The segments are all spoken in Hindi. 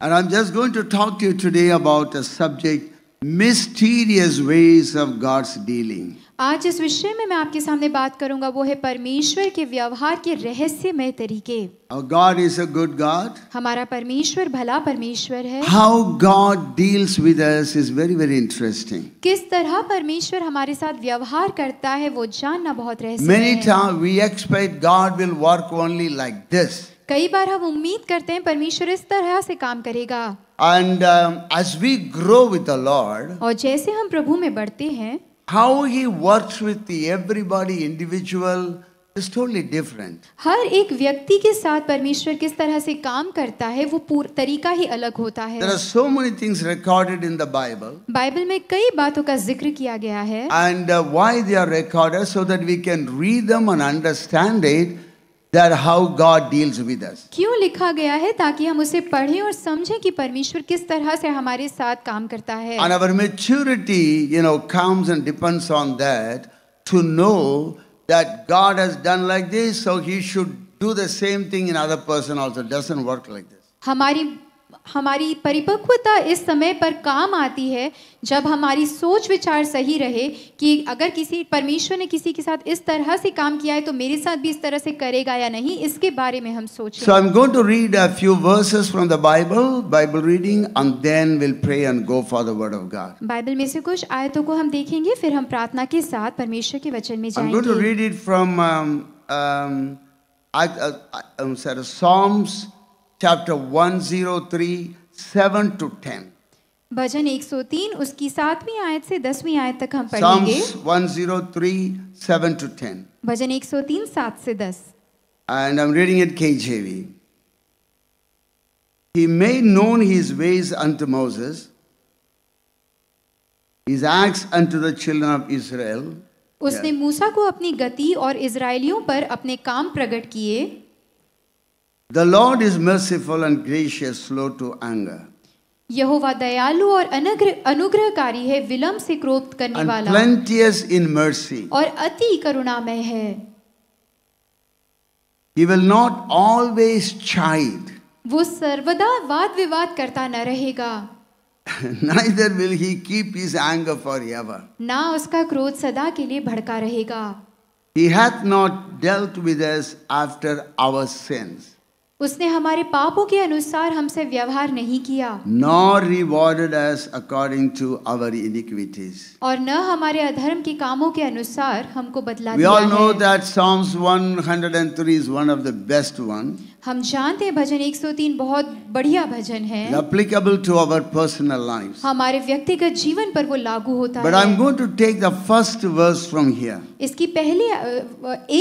And I'm just going to talk to you today about a subject mysterious ways of God's dealing. आज जिस विषय में मैं आपके सामने बात करूंगा वो है परमेश्वर के व्यवहार के रहस्यमय तरीके God is a good God हमारा परमेश्वर भला परमेश्वर है how God deals with us is very very interesting किस तरह परमेश्वर हमारे साथ व्यवहार करता है वो जानना बहुत रहस्यमय है many time we expect God will work only like this कई बार हम उम्मीद करते हैं परमेश्वर इस तरह से काम करेगा And um, as we grow with the Lord, और जैसे हम प्रभु में बढ़ते हैं how He works with the everybody individual is totally different. हर एक व्यक्ति के साथ परमेश्वर किस तरह से काम करता है वो पूरा तरीका ही अलग होता है There are so many things recorded in the Bible. Bible में कई बातों का जिक्र किया गया है And uh, why they are recorded so that we can read them and understand it. that how God deals with us. क्यों लिखा गया है ताकि हम उसे पढ़ें और समझें कि परमेश्वर किस तरह से हमारे साथ काम करता है And our maturity, you know, comes and depends on that to know that God has done like this, so He should do the same thing in other person also. Doesn't work like this. हमारी हमारी परिपक्वता इस समय पर काम आती है जब हमारी सोच विचार सही रहे कि अगर किसी परमेश्वर ने किसी के साथ इस तरह से काम किया है तो मेरे साथ भी इस तरह से करेगा या नहीं इसके बारे में हम सोचें so I am going to read a few verses from the Bible Bible reading and then will pray and go for the word of God Bible में से कुछ आयतों को हम देखेंगे फिर हम प्रार्थना के साथ परमेश्वर के वचन में जाएंगे I am going to read it from um, um, I, uh, I, um, Psalms chapter 103, 7 to 10. भजन 103 उसकी सातवीं आयत से दसवीं आयत तक हम पढ़ेंगे 103, to 10. भजन 103, सात से दस। And I'm reading it KJV. He made known his ways unto Moses, his acts unto the children of Israel. उसने मूसा को अपनी गति और इज़राइलियों पर अपने काम प्रकट किए The Lord is merciful and gracious, slow to anger. यहोवा दयालु और अनुग्रहकारी है विलंब से क्रोध करने वाला plenteous in mercy. और अति करुणामय है He will not always chide. वो सर्वदा वाद विवाद करता न रहेगा Neither will he keep his anger forever. ना उसका क्रोध सदा के लिए भड़का रहेगा He hath not dealt with us after our sins. उसने हमारे पापों के अनुसार हमसे व्यवहार नहीं किया not rewarded as according to our iniquities और न हमारे अधर्म के कामों के अनुसार हमको बदला We दिया all know है। that Psalms 103 is one of the best one. हम जानते हैं भजन 103 बहुत बढ़िया भजन है applicable to our personal life हमारे व्यक्तिगत जीवन पर वो लागू होता But है but I am going to take the first verse from here इसकी पहली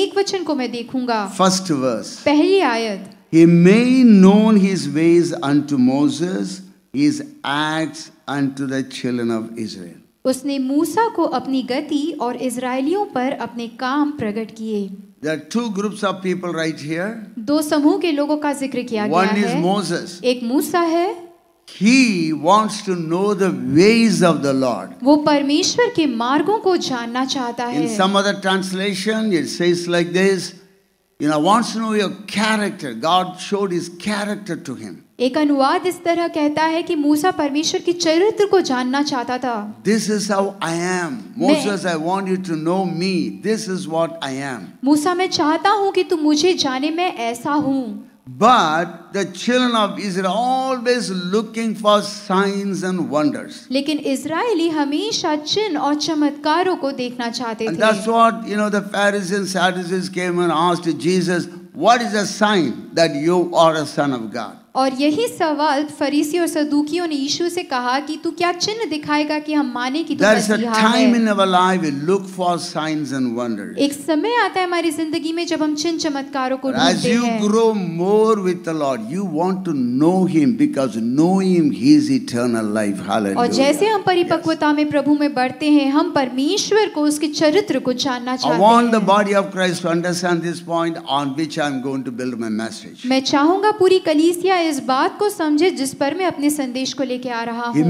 एक वचन को मैं देखूंगा फर्स्ट वर्स पहली आयत he made known his ways unto Moses, his acts unto the children of Israel. उसने मूसा को अपनी गति और इजरायलियों पर अपने काम प्रकट किए There are two groups of people right here. दो समूह के लोगों का जिक्र किया One गया is है Moses. एक मूसा है He wants to know the ways of the Lord. वो परमेश्वर के मार्गों को जानना चाहता है In some other translation it says like this you know, wants to know your character. God showed his character to him. एक अनुवाद इस तरह कहता है कि मूसा परमेश्वर के चरित्र को जानना चाहता था this is how I am Moses I want you to know me this is what I am मूसा मैं चाहता हूं कि तू मुझे जाने मैं ऐसा हूं but the children of Israel always looking for signs and wonders. लेकिन इजरायली हमेशा चिन्ह और चमत्कारों को देखना चाहते थे. And that's what you know the Pharisees and Sadducees came and asked Jesus, "What is a sign that you are a son of God?" और यही सवाल फरीसी और सदुकियों ने यीशु से कहा कि तू क्या चिन्ह दिखाएगा कि हम माने कि तू मसीहा है time in our life we look for signs and wonders एक समय आता है हमारी जिंदगी में जब हम चिन्ह चमत्कारों को ढूंढते हैं as you grow more with the Lord you want to know him because knowing him he is eternal life hallelujah और जैसे हम परिपक्वता में प्रभु में बढ़ते हैं हम परमेश्वर को उसके चरित्र को जानना चाहते हैं I want the body of Christ to understand this point on which I am going to build my message मैं चाहूंगा पूरी कलीसिया इस बात को समझे जिस पर मैं अपने संदेश को लेके आ रहा हूँ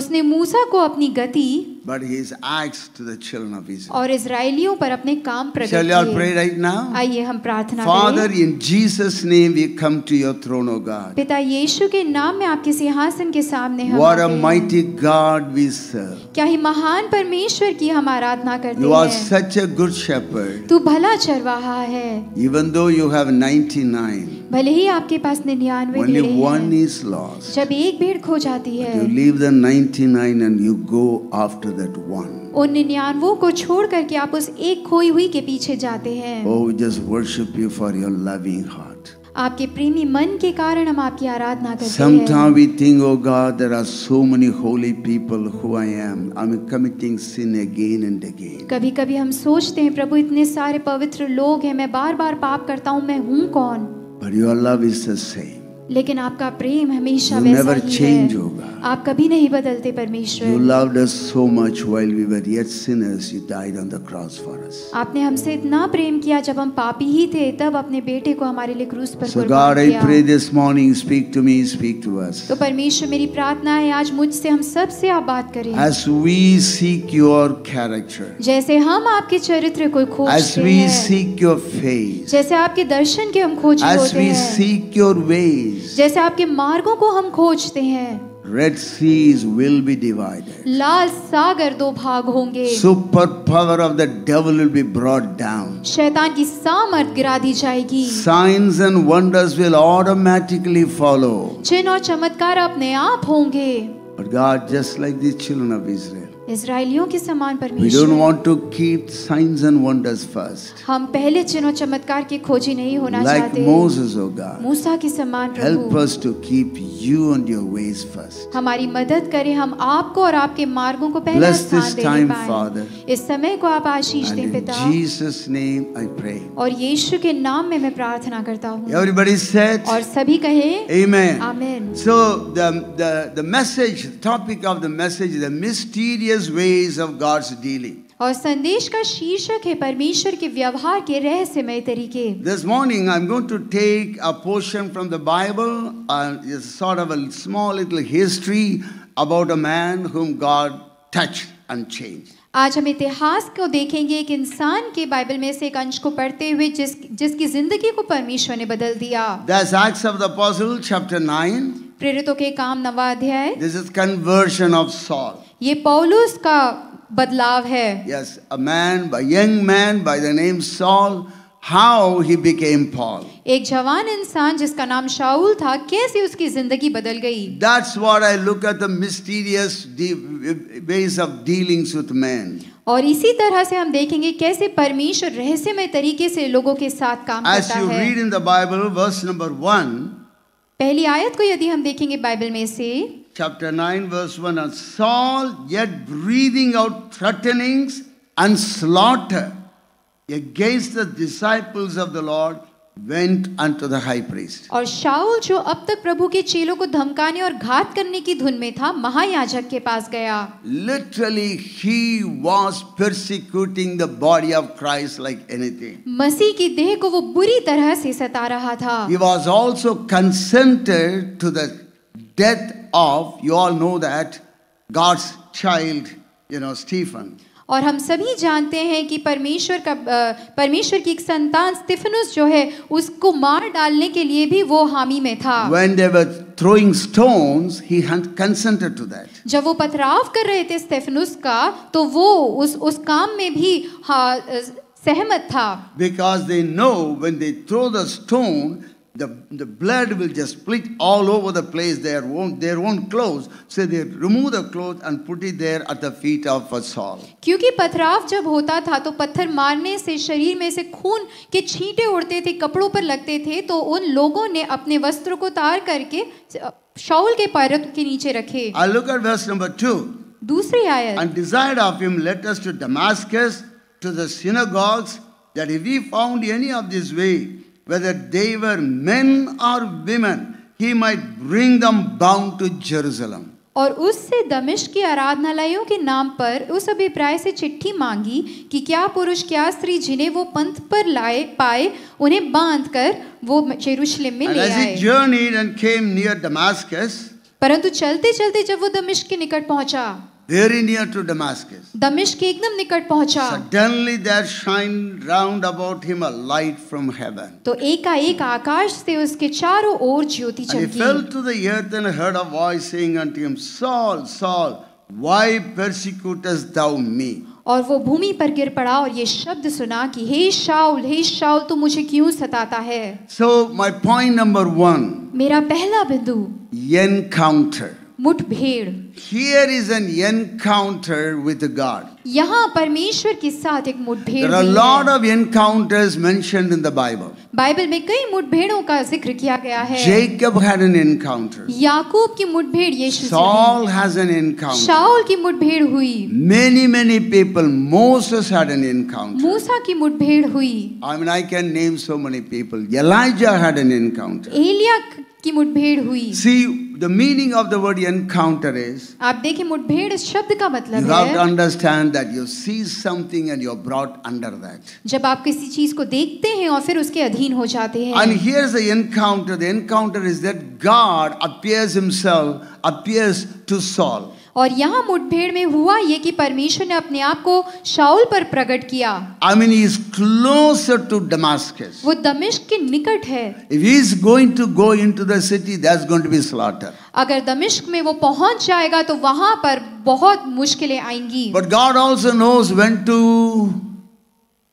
उसने मूसा को अपनी गति but his acts to the children of Israel. और इजराइलियों पर अपने काम Shall we all pray right now? हम प्रार्थना करें। Father, in Jesus' name we come to your throne, O God. पिता यीशु के नाम में आपके के सामने हम What a mighty God we serve. क्या ही महान परमेश्वर की हम आराधना करते हैं। You are such a good shepherd. तू भला चरवाहा है। Even though you have 99. भले ही आपके पास 99 Only one is lost. जब एक खो जाती है। You leave the 99 and you go after that one. उन निन्यानवों को छोड़ करके आप उस एक खोई हुई के पीछे जाते हैं Oh, we just worship you for your loving heart. आपके प्रेमी मन के कारण हम आपकी आराधना करते Sometimes we think, oh God, there are so many holy people who I am. I'm committing sin again and again. कभी कभी हम सोचते हैं प्रभु इतने सारे पवित्र लोग हैं मैं बार बार पाप करता हूँ मैं हूँ कौन But your love is the same. लेकिन आपका प्रेम हमेशा you वैसा ही है होगा आप कभी नहीं बदलते परमेश्वर यू लव्ड आपने हमसे इतना प्रेम किया जब हम पापी ही थे तब अपने बेटे को हमारे लिए क्रूस पर कुर्बान किया so God I pray this morning तो परमेश्वर मेरी प्रार्थना है आज मुझसे हम सब से आप बात करें as we seek your character जैसे हम आपके चरित्र को खोजते हैं जैसे आपके दर्शन के हम खोजते हैं ways. जैसे आपके मार्गों को हम खोजते हैं Red seas will be divided. लाल सागर दो भाग होंगे Super power of the devil will be brought down. शैतान की सामर्थ गिरा दी जाएगी Signs and wonders will automatically follow. चिन्ह और चमत्कार अपने आप होंगे But God, just like the children of Israel. इसराइलियों के समान परमेश्वर We don't want to keep signs and wonders first. हम पहले चिन्हों चमत्कार की खोजी नहीं होना like चाहते Moses, oh God, मूसा के समान प्रभु Help us to keep you and your ways first. हमारी मदद करें हम आपको और आपके मार्गों को पहला Bless this time, Father. इस समय को आप आशीष दें पिता Jesus name I pray. और यीशु के नाम में मैं प्रार्थना करता हूँ Everybody said, और सभी कहे Amen. Amen. So the, the, the message, the topic of the message, the mysterious mysterious ways of God's dealing. और संदेश का शीर्षक है परमेश्वर के व्यवहार के रहस्यमय तरीके This morning I'm going to take a portion from the Bible and uh, sort of a small little history about a man whom God touched and changed. आज हम इतिहास को देखेंगे एक इंसान के बाइबल में से एक अंश को पढ़ते हुए जिस जिसकी जिंदगी को परमेश्वर ने बदल दिया That's Acts of the Apostle chapter 9. प्रेरितों के काम नवा अध्याय This is conversion of Saul. ये पौलुस का बदलाव है yes a man by young man by the name Saul how he became Paul एक जवान इंसान जिसका नाम शाऊल था कैसे उसकी जिंदगी बदल गई that's what I look at the mysterious ways of dealings with man और इसी तरह से हम देखेंगे कैसे परमेश्वर रहस्यमय तरीके से लोगों के साथ काम करता है as you read in the Bible verse number 1 पहली आयत को यदि हम देखेंगे बाइबल में से chapter 9, verse 1. And Saul, yet breathing out threatenings and slaughter against the disciples of the Lord, went unto the high priest. और Saul, जो अब तक प्रभु के चेलों को धमकाने और घात करने की धुन में था महायाजक के पास गया Literally he was persecuting the body of Christ like anything. मसीह की देह को वो बुरी तरह से सता रहा था He was also consented to the death of, you all know that, God's child, you know, Stephen. और हम सभी जानते हैं कि परमेश्वर का परमेश्वर की एक संतान स्टिफनुस जो है उसको मार डालने के लिए भी वो हामी में था When they were throwing stones, he consented to that. जब वो पथराव कर रहे थे स्टिफनुस का तो वो उस उस काम में भी सहमत था Because they know when they throw the stone, The, the blood will just split all over the place, their won't, their won't close. So they remove the clothes and put it there at the feet of Saul. क्योंकि पथराव जब होता था तो पत्थर मारने से शरीर में से खून के छींटे उड़ते थे कपड़ों पर लगते थे तो उन लोगों ने अपने वस्त्र को तार करके शाऊल के पैरों के नीचे रखे I look at verse number two. दूसरी आयत And desired of him let us to Damascus to the synagogues that if we found any of this way whether they were men or women, he might bring them bound to Jerusalem. और उससे दमिश्क के आराधनालयों के नाम पर उस अभिप्राय से चिट्ठी मांगी कि क्या पुरुष क्या स्त्री जिन्हें वो पंथ पर लाए पाए उन्हें बांध कर वो यरूशलेम में ले आए परंतु चलते चलते जब वो दमिश्क के निकट पहुंचा very near to Damascus. दमिश्क एकदम निकट पहुंचा. Suddenly there shined round about him a light from heaven. तो एकाएक आकाश से उसके चारों ओर ज्योति चमकी. And he fell to the earth and heard a voice saying unto him, Saul, Saul, why persecutest thou me? और वो भूमि पर गिर पड़ा और ये शब्द सुना कि हे शाउल हे शाउल तू मुझे क्यों सताता है so my point number one मेरा पहला बिंदु एनकाउंटर मुठभेड़ here is an encounter with God. यहाँ परमेश्वर के साथ एक मुठभेड़ There are a lot of encounters mentioned in the Bible. Bible में कई मुठभेड़ों का जिक्र किया गया है Jacob had an encounter. याकूब की मुठभेड़ यीशु Saul has an encounter. शाओल की मुठभेड़ हुई Many many people Moses had an encounter. मूसा की मुठभेड़ हुई I mean I can name so many people. Elijah had an encounter. Elia की मुठभेड़ हुई See the meaning of the word encounter is means. आप देखिए मुठभेड़ इस शब्द का मतलब है. You have to understand that you see something and you're brought under that. जब आप किसी चीज को देखते हैं और फिर उसके अधीन हो जाते हैं. And here's the encounter. The encounter is that God appears Himself appears to Saul. और यहाँ मुठभेड़ में हुआ ये कि परमेश्वर ने अपने आप को शाउल पर प्रकट किया I mean is closer to Damascus वो दमिश्क के निकट है if he is going to go into the city going to be slaughter अगर दमिश्क में वो पहुंच जाएगा तो वहां पर बहुत मुश्किलें आएंगी but God also knows when to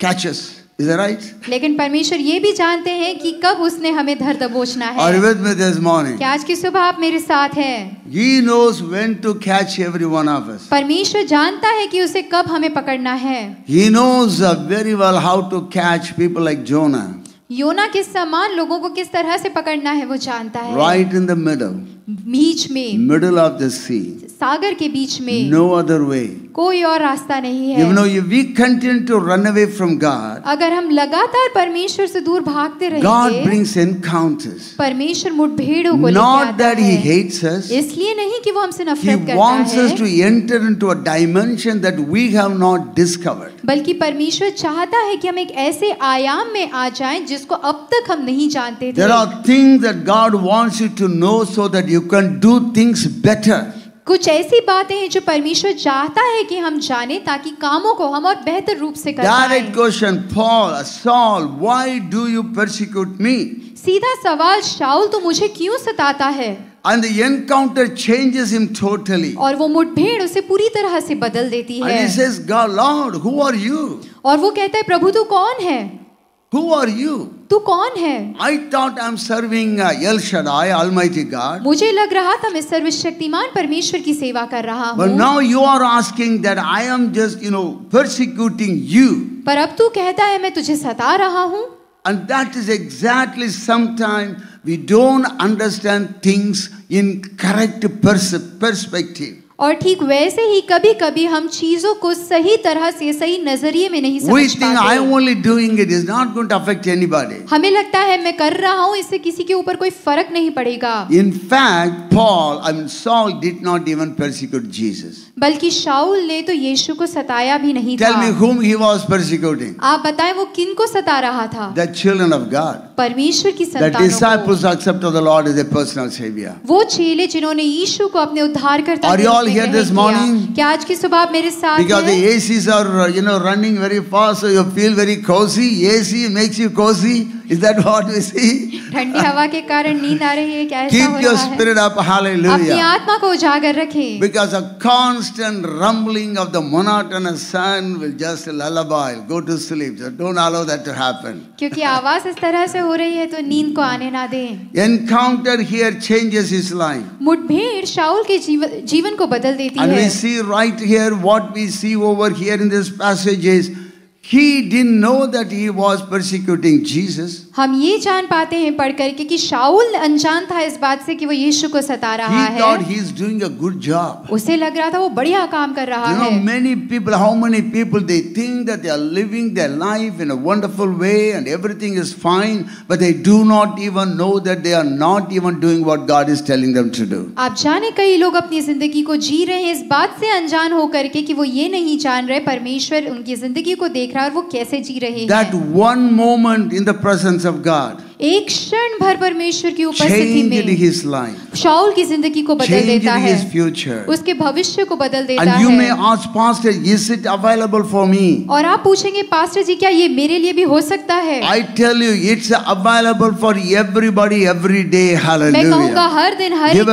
catches Is that right? लेकिन परमेश्वर ये भी जानते हैं कि कब उसने हमें धर दबोचना है Are you with me this morning? क्या आज की सुबह आप मेरे साथ हैं He knows when to catch every one of us. परमेश्वर जानता है कि उसे कब हमें पकड़ना है He knows very well how to catch people like Jonah. योना के समान लोगों को किस तरह से पकड़ना है वो जानता है Right in the middle. बीच में Middle of the sea. सागर के बीच में नो अदर वे कोई और रास्ता नहीं है you know you we continue to run away from God अगर हम लगातार परमेश्वर से दूर भागते रहेंगे गॉड ब्रिंग्स एनकाउंटर्स परमेश्वर मुठभेड़ों को not that he hates us इसलिए नहीं कि वो हमसे नफरत करता है he wants us to enter into a dimension that we have not discovered बल्कि परमेश्वर चाहता है कि हम एक ऐसे आयाम में आ जाएं जिसको अब तक हम नहीं जानते थे there are things that God wants you to know so that you can do things better कुछ ऐसी बातें हैं जो परमेश्वर चाहता है कि हम जाने ताकि कामों को हम और बेहतर रूप से कर पाए that question Paul Saul why do you persecute me सीधा सवाल शाऊल तो मुझे क्यों सताता है And the encounter changes him totally. और वो मुठभेड़ उसे पूरी तरह से बदल देती है. And he says, God, Lord, who are you? और वो कहता है प्रभु तू कौन है? Who are you? तू कौन है I thought I am serving El Shaddai almighty God मुझे लग रहा था मैं सर्वशक्तिमान परमेश्वर की सेवा कर रहा हूं but now you are asking that I am just you know persecuting you पर अब तू कहता है मैं तुझे सता रहा हूं And that is exactly sometimes we don't understand things in correct pers- perspective. और ठीक वैसे ही कभी कभी हम चीजों को सही तरह से सही नजरिए में नहीं समझ पाते। हमें लगता है मैं कर रहा हूँ इससे किसी के ऊपर कोई फर्क नहीं पड़ेगा in fact Paul I mean Saul did not even persecute Jesus बल्कि शाऊल ने तो यीशु को सताया भी नहीं Tell था me whom he was persecuting. आप बताएं वो किन को सता रहा था The children of God. परमेश्वर की संतानों को disciples accepted the Lord as a personal savior. वो चेले जिन्होंने यीशु को अपने उद्धार उद्धारकर्ता Are you all here this morning? क्या आज की सुबह मेरे साथ Because the ACs are you know running very fast, so you feel very cozy. AC makes you cozy. Is that what we see? Keep your spirit up, hallelujah. अपनी आत्मा को उजागर रखें Because a constant rumbling of the monotonous sun will just lullaby, go to sleep. So don't allow that to happen. क्योंकि आवाज इस तरह से हो रही है तो नींद को आने ना Encounter here changes his life. And we see right here what we see over here in this passage is he didn't know that he was persecuting Jesus. हम ये जान पाते हैं पढ़ करके कि शाउल अनजान था इस बात से कि वो यीशु को सता रहा he है he is doing a good job. उसे लग रहा था वो बढ़िया काम कर रहा you know, है many people, how many people they think that they are living their life in a wonderful way and everything is fine, but they do not even know that they are not even doing what God is telling them to do. आप जाने कई लोग अपनी जिंदगी को जी रहे हैं इस बात से अनजान होकर के कि वो ये नहीं जान रहे परमेश्वर उनकी जिंदगी को देख रहा है और वो कैसे जी रहे हैं That one moment in the presence presence of God. एक क्षण भर परमेश्वर की उपस्थिति में शाउल की जिंदगी को बदल देता है उसके भविष्य को बदल देता है may ask pastor, is it available for me? और आप पूछेंगे पास्टर जी क्या ये मेरे लिए भी हो सकता है I tell you it's available for everybody every day हर दिन हर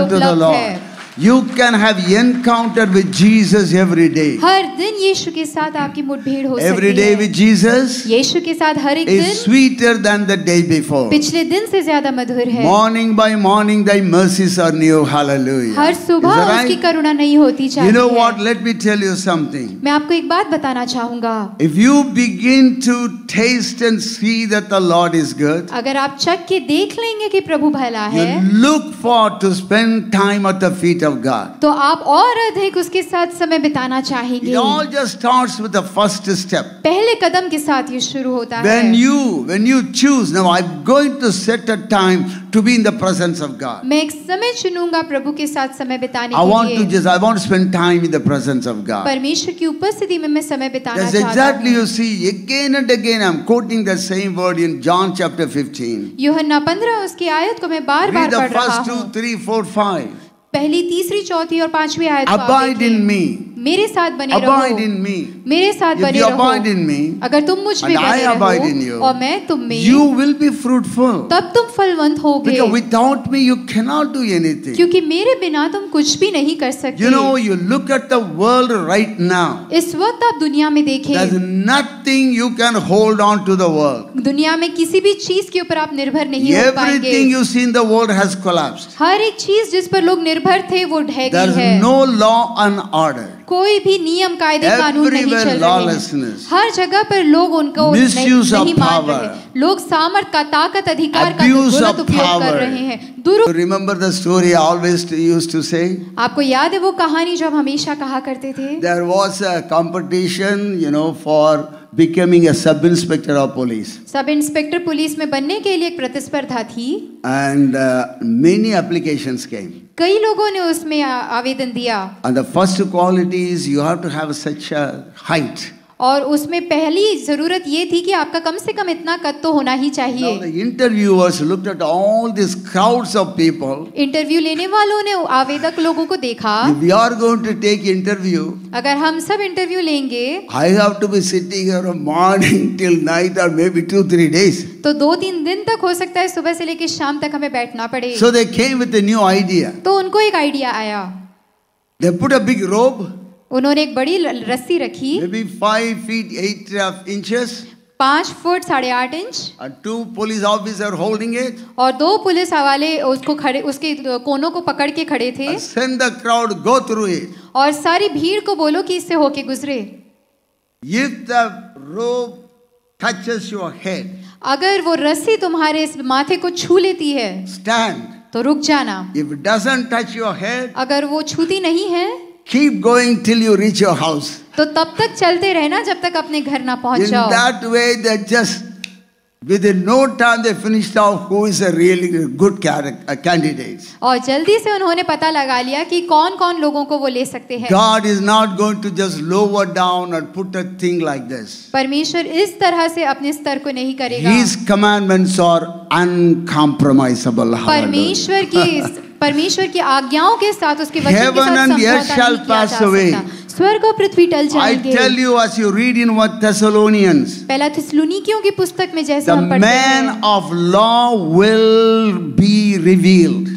Give You can have encounter with Jesus every day. हर दिन यीशु के साथ आपकी मुठभेड़ हो सकती है. Every day with Jesus. यीशु के साथ हर एक दिन. Is sweeter than the day before. पिछले दिन से ज्यादा मधुर है. Morning by morning, thy mercies are new. Hallelujah. हर सुबह उसकी करुणा नई होती जाती You know what? Let me tell you something. मैं आपको एक बात बताना चाहूँगा. If you begin to taste and see that the Lord is good. अगर आप चख के देख लेंगे कि प्रभु भला है. You look for to spend time at the feet feet of God. तो आप और अधिक उसके साथ समय बिताना चाहेंगे. It all just starts with the first step. पहले कदम के साथ ये शुरू होता है. When you when you choose now I'm going to set a time to be in the presence of God. मैं एक समय चुनूंगा प्रभु के साथ समय बिताने के लिए. I want to just I want to spend time in the presence of God. परमेश्वर की उपस्थिति में मैं समय बिताना चाहता हूँ. That's exactly you see again and again I'm quoting the same word in John chapter 15. यूहन्ना 15 उसकी आयत को मैं बार-बार पढ़ रहा हूँ. Read the first two, three, four, five. पहली तीसरी चौथी और पांचवी आयत अबाइड इन मी मेरे साथ बने abide रहो मेरे साथ बने रहो me, अगर तुम मुझ में बने रहो और मैं तुम में यू विल बी फ्रूटफुल तब तुम फलवंत होगे because without me you cannot do डू एनीथिंग क्योंकि मेरे बिना तुम कुछ भी नहीं कर सकते you know you look at the world right now इस वक्त आप दुनिया में देखें there is nothing you can hold on to the world दुनिया में किसी भी चीज के ऊपर आप निर्भर नहीं हो पाएंगे everything you see in the world has collapsed हर एक चीज जिस पर लोग निर्भर थे वो ढह गई है नो लॉ एंड ऑर्डर कोई भी नियम कायदे कानून नहीं चल रहे हैं हर जगह पर लोग उनको नहीं मान रहे लोग सामर्थ का ताकत अधिकार का गलत उपयोग कर रहे हैं remember the story always use to say आपको याद है वो कहानी जो हम हमेशा कहा करते थे there was a competition you know for becoming a sub inspector of police sub inspector police mein banne ke liye ek pratispardha thi and uh, many applications came kai logo ne usme aavedan diya and the first quality is you have to have such a height और उसमें पहली जरूरत ये थी कि आपका कम से कम इतना कद तो होना ही चाहिए interviewers looked at all this crowds of people interview लेने वालों ने आवेदक लोगों को देखा we are going to take interview अगर हम सब इंटरव्यू लेंगे I have to be sitting here morning till night और maybe two three days तो दो तीन दिन तक हो सकता है सुबह से लेकर शाम तक हमें बैठना पड़े so they came with a new idea तो उनको एक आइडिया आया दे पुट अ बिग रोब उन्होंने एक बड़ी रस्सी रखी maybe five feet eight inches पांच फुट साढ़े आठ inch two police officer holding it और दो पुलिस वाले उसको खड़े उसके कोनों को पकड़ के खड़े थे send the crowd go through it और सारी भीड़ को बोलो कि इससे होके गुजरे if the rope touches your head अगर वो रस्सी तुम्हारे इस माथे को छू लेती है स्टैंड तो रुक जाना if doesn't touch your head अगर वो छूती नहीं है keep going till you reach your house तो तब तक चलते रहना जब तक अपने घर ना पहुंच जाओ in that way they just within no time they finished out who is a really good candidate और जल्दी से उन्होंने पता लगा लिया कि कौन-कौन लोगों को वो ले सकते हैं God is not going to just lower down or put a thing like this परमेश्वर इस तरह से अपने स्तर को नहीं करेगा His commandments are uncompromisable परमेश्वर की परमेश्वर की आज्ञाओं के साथ उसके वचन के साथ समझौता नहीं किया जा सकता स्वर्ग और पृथ्वी टल जाएंगे I tell you as you read in what Thessalonians पहला थिस्सलुनीकियों की पुस्तक में जैसा हम पढ़ते हैं the man of law will be revealed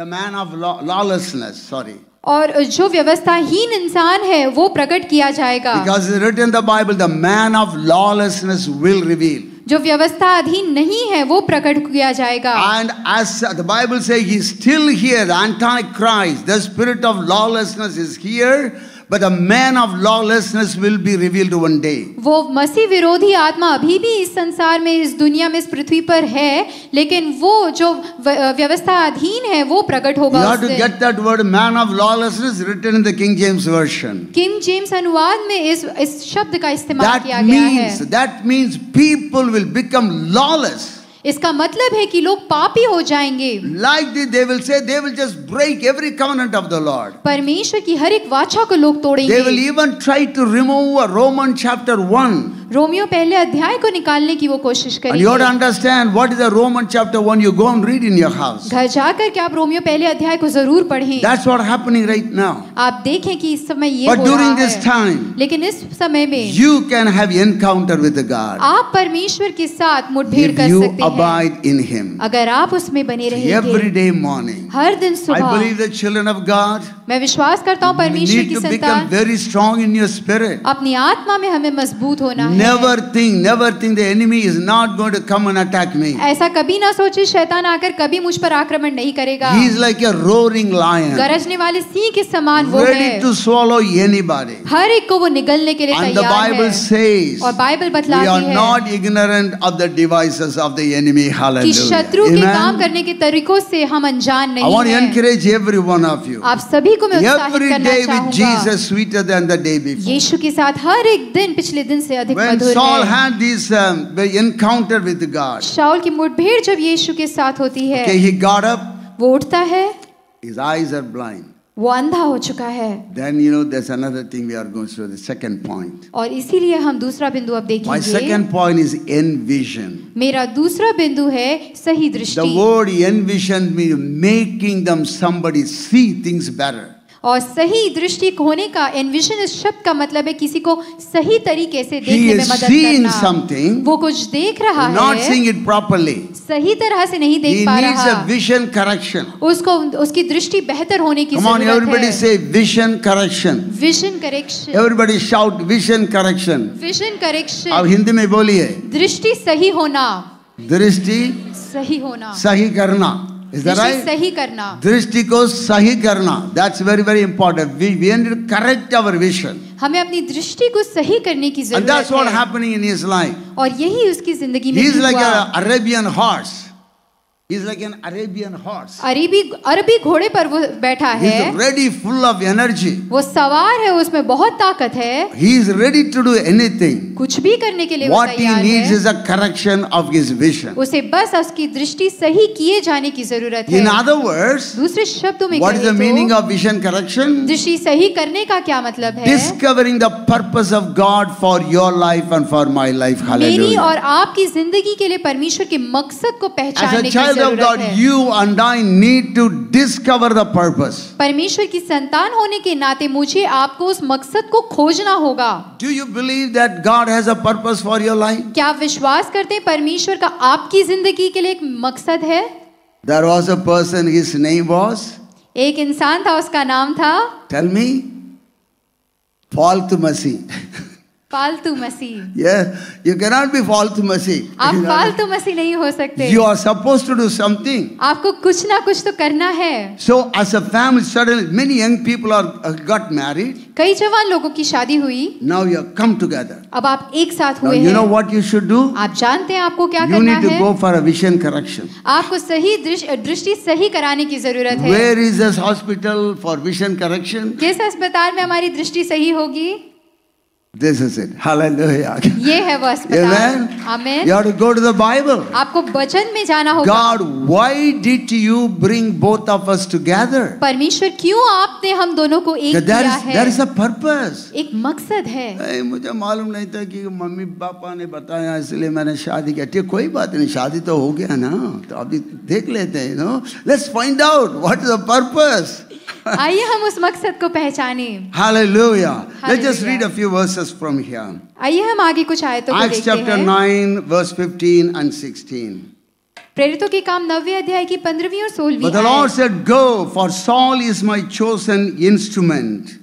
the man of law, और जो व्यवस्थाहीन इंसान है वो प्रकट किया जाएगा because it is written the Bible the man of lawlessness will reveal जो व्यवस्था अधीन नहीं है वो प्रकट किया जाएगा and as the Bible says he still here anti the spirit of lawlessness is here but the man of lawlessness will be revealed one day wo masi virodhi atma abhi bhi is sansar mein is duniya mein is prithvi par hai lekin wo jo vyavastha अधीन hai wo prakat hoga you have to get that word man of lawlessness written in the king james version king james anuvad mein is is shabd ka istemal kiya gaya hai that means that means people will become lawless इसका मतलब है कि लोग पापी हो जाएंगे like the they will say they will just break every covenant of the Lord परमेश्वर की हर एक वाचा को लोग तोड़ेंगे they will even try to remove a Roman chapter 1 रोमियो पहले अध्याय को निकालने की वो कोशिश करेंगे you have to understand what is the roman chapter 1 you go and read in your house घर जाकर के आप रोमियो पहले अध्याय को जरूर पढ़ें that's what happening right now आप देखें कि इस समय ये but during this time लेकिन इस समय में you can have encounter with the god आप परमेश्वर के साथ मुठभेड़ कर सकते हैं abide in him अगर आप उसमें बने रहेंगे every day morning हर दिन सुबह i believe the children of god मैं विश्वास करता हूँ परमेश्वर की संतान very strong in your spirit अपनी आत्मा में हमें मजबूत होना है Never think, never think the enemy is not going to come and attack me. ऐसा कभी ना सोचे शैतान आकर कभी मुझ पर आक्रमण नहीं करेगा. He is like a roaring lion. गरजने वाले सिंह के समान वो है. Ready to swallow anybody. हर एक को वो निगलने के लिए तैयार है. And the Bible says. और बाइबल बतलाती है. We are not ignorant of the devices of the enemy. Hallelujah. कि शत्रु के काम करने के तरीकों से हम अनजान नहीं हैं. I want to encourage every one of you. आप सभी को मैं उत्साहित करना चाहूँगा. Every day with Jesus sweeter than the day before. यीशु के साथ हर एक दिन पिछले दिन से अधिक When Madhur Saul had this um, encounter with God, Saul की मुठभेड़ जब यीशु के साथ होती है okay, he got up, वो उठता है his eyes are blind. वो अंधा हो चुका है Then you know there's another thing we are going to the second point. और इसीलिए हम दूसरा बिंदु अब देखेंगे My second point is envision. मेरा दूसरा बिंदु है सही दृष्टि The word envision means making them somebody see things better. और सही दृष्टि होने का एनविजन इस शब्द का मतलब है किसी को सही तरीके से देखने में मदद करना वो कुछ देख रहा है not seeing it properly सही तरह से नहीं देख He पा needs रहा a vision correction उसको उसकी दृष्टि बेहतर होने की Come on, everybody है. say vision correction vision correction everybody shout vision correction vision correction अब हिंदी में बोलिए दृष्टि सही होना दृष्टि सही होना सही करना Is that right? सही करना दृष्टि को सही करना that's very very important we we need correct our vision हमें अपनी दृष्टि को सही करने की जरूरत है और यही उसकी जिंदगी में he is Arabian horse He's like an Arabian horse. अरबी अरबी घोड़े पर वो बैठा है He's ready, full of energy. वो सवार है उसमें बहुत ताकत है He is ready to do anything. कुछ भी करने के लिए What he needs is a correction of his vision. उसे बस उसकी दृष्टि सही किए जाने की जरूरत है In other words, दूसरे शब्दों में What is the meaning of vision correction? दृष्टि सही करने का क्या मतलब है Discovering the purpose of God for your life and for my life. Hallelujah. मेरी और आपकी जिंदगी के लिए परमेश्वर के मकसद को पहचानने का child of God, you and I need to discover the purpose. परमेश्वर की संतान होने के नाते मुझे आपको उस मकसद को खोजना होगा Do you believe that God has a purpose for your life? क्या विश्वास करते हैं परमेश्वर का आपकी जिंदगी के लिए एक मकसद है There was a person, his name was. एक इंसान था उसका नाम था Tell me, Paul to Messi. फालतू मसीह यस यू कैन नॉट बी फालतू मसीह आप फालतू मसीह नहीं हो सकते you are suppose to do something आपको कुछ ना कुछ तो करना है so as a family suddenly many young people are got married कई जवान लोगों की शादी हुई नाउ यू कम टुगेदर अब आप एक साथ हुए you know what you should do आप जानते हैं आपको क्या you करना है you need to go for a vision correction आपको सही दृष्टि सही कराने की जरूरत है where is this hospital for vision correction किस अस्पताल में हमारी दृष्टि सही होगी This is it. Hallelujah. ये है वो अस्पताल. Amen. Amen. You have to go to the Bible. आपको बचन में जाना होगा. God, why did you bring both of us together? परमेश्वर क्यों आपने हम दोनों को एक किया है? There is a purpose. एक मकसद है. नहीं मुझे मालूम नहीं था कि मम्मी पापा ने बताया इसलिए मैंने शादी किया. ठीक कोई बात नहीं शादी तो हो गया ना तो अभी देख लेते हैं no Let's find out what is the purpose. आइए हम उस मकसद को पहचाने hallelujah let just read a few verses from here आइए हम आगे कुछ आयतों को देखते हैं चैप्टर 9 वर्स 15 एंड 16 प्रेरितों के काम नवे अध्याय की पंद्रहवीं और सोलहवीं the Lord said go for Saul is my chosen instrument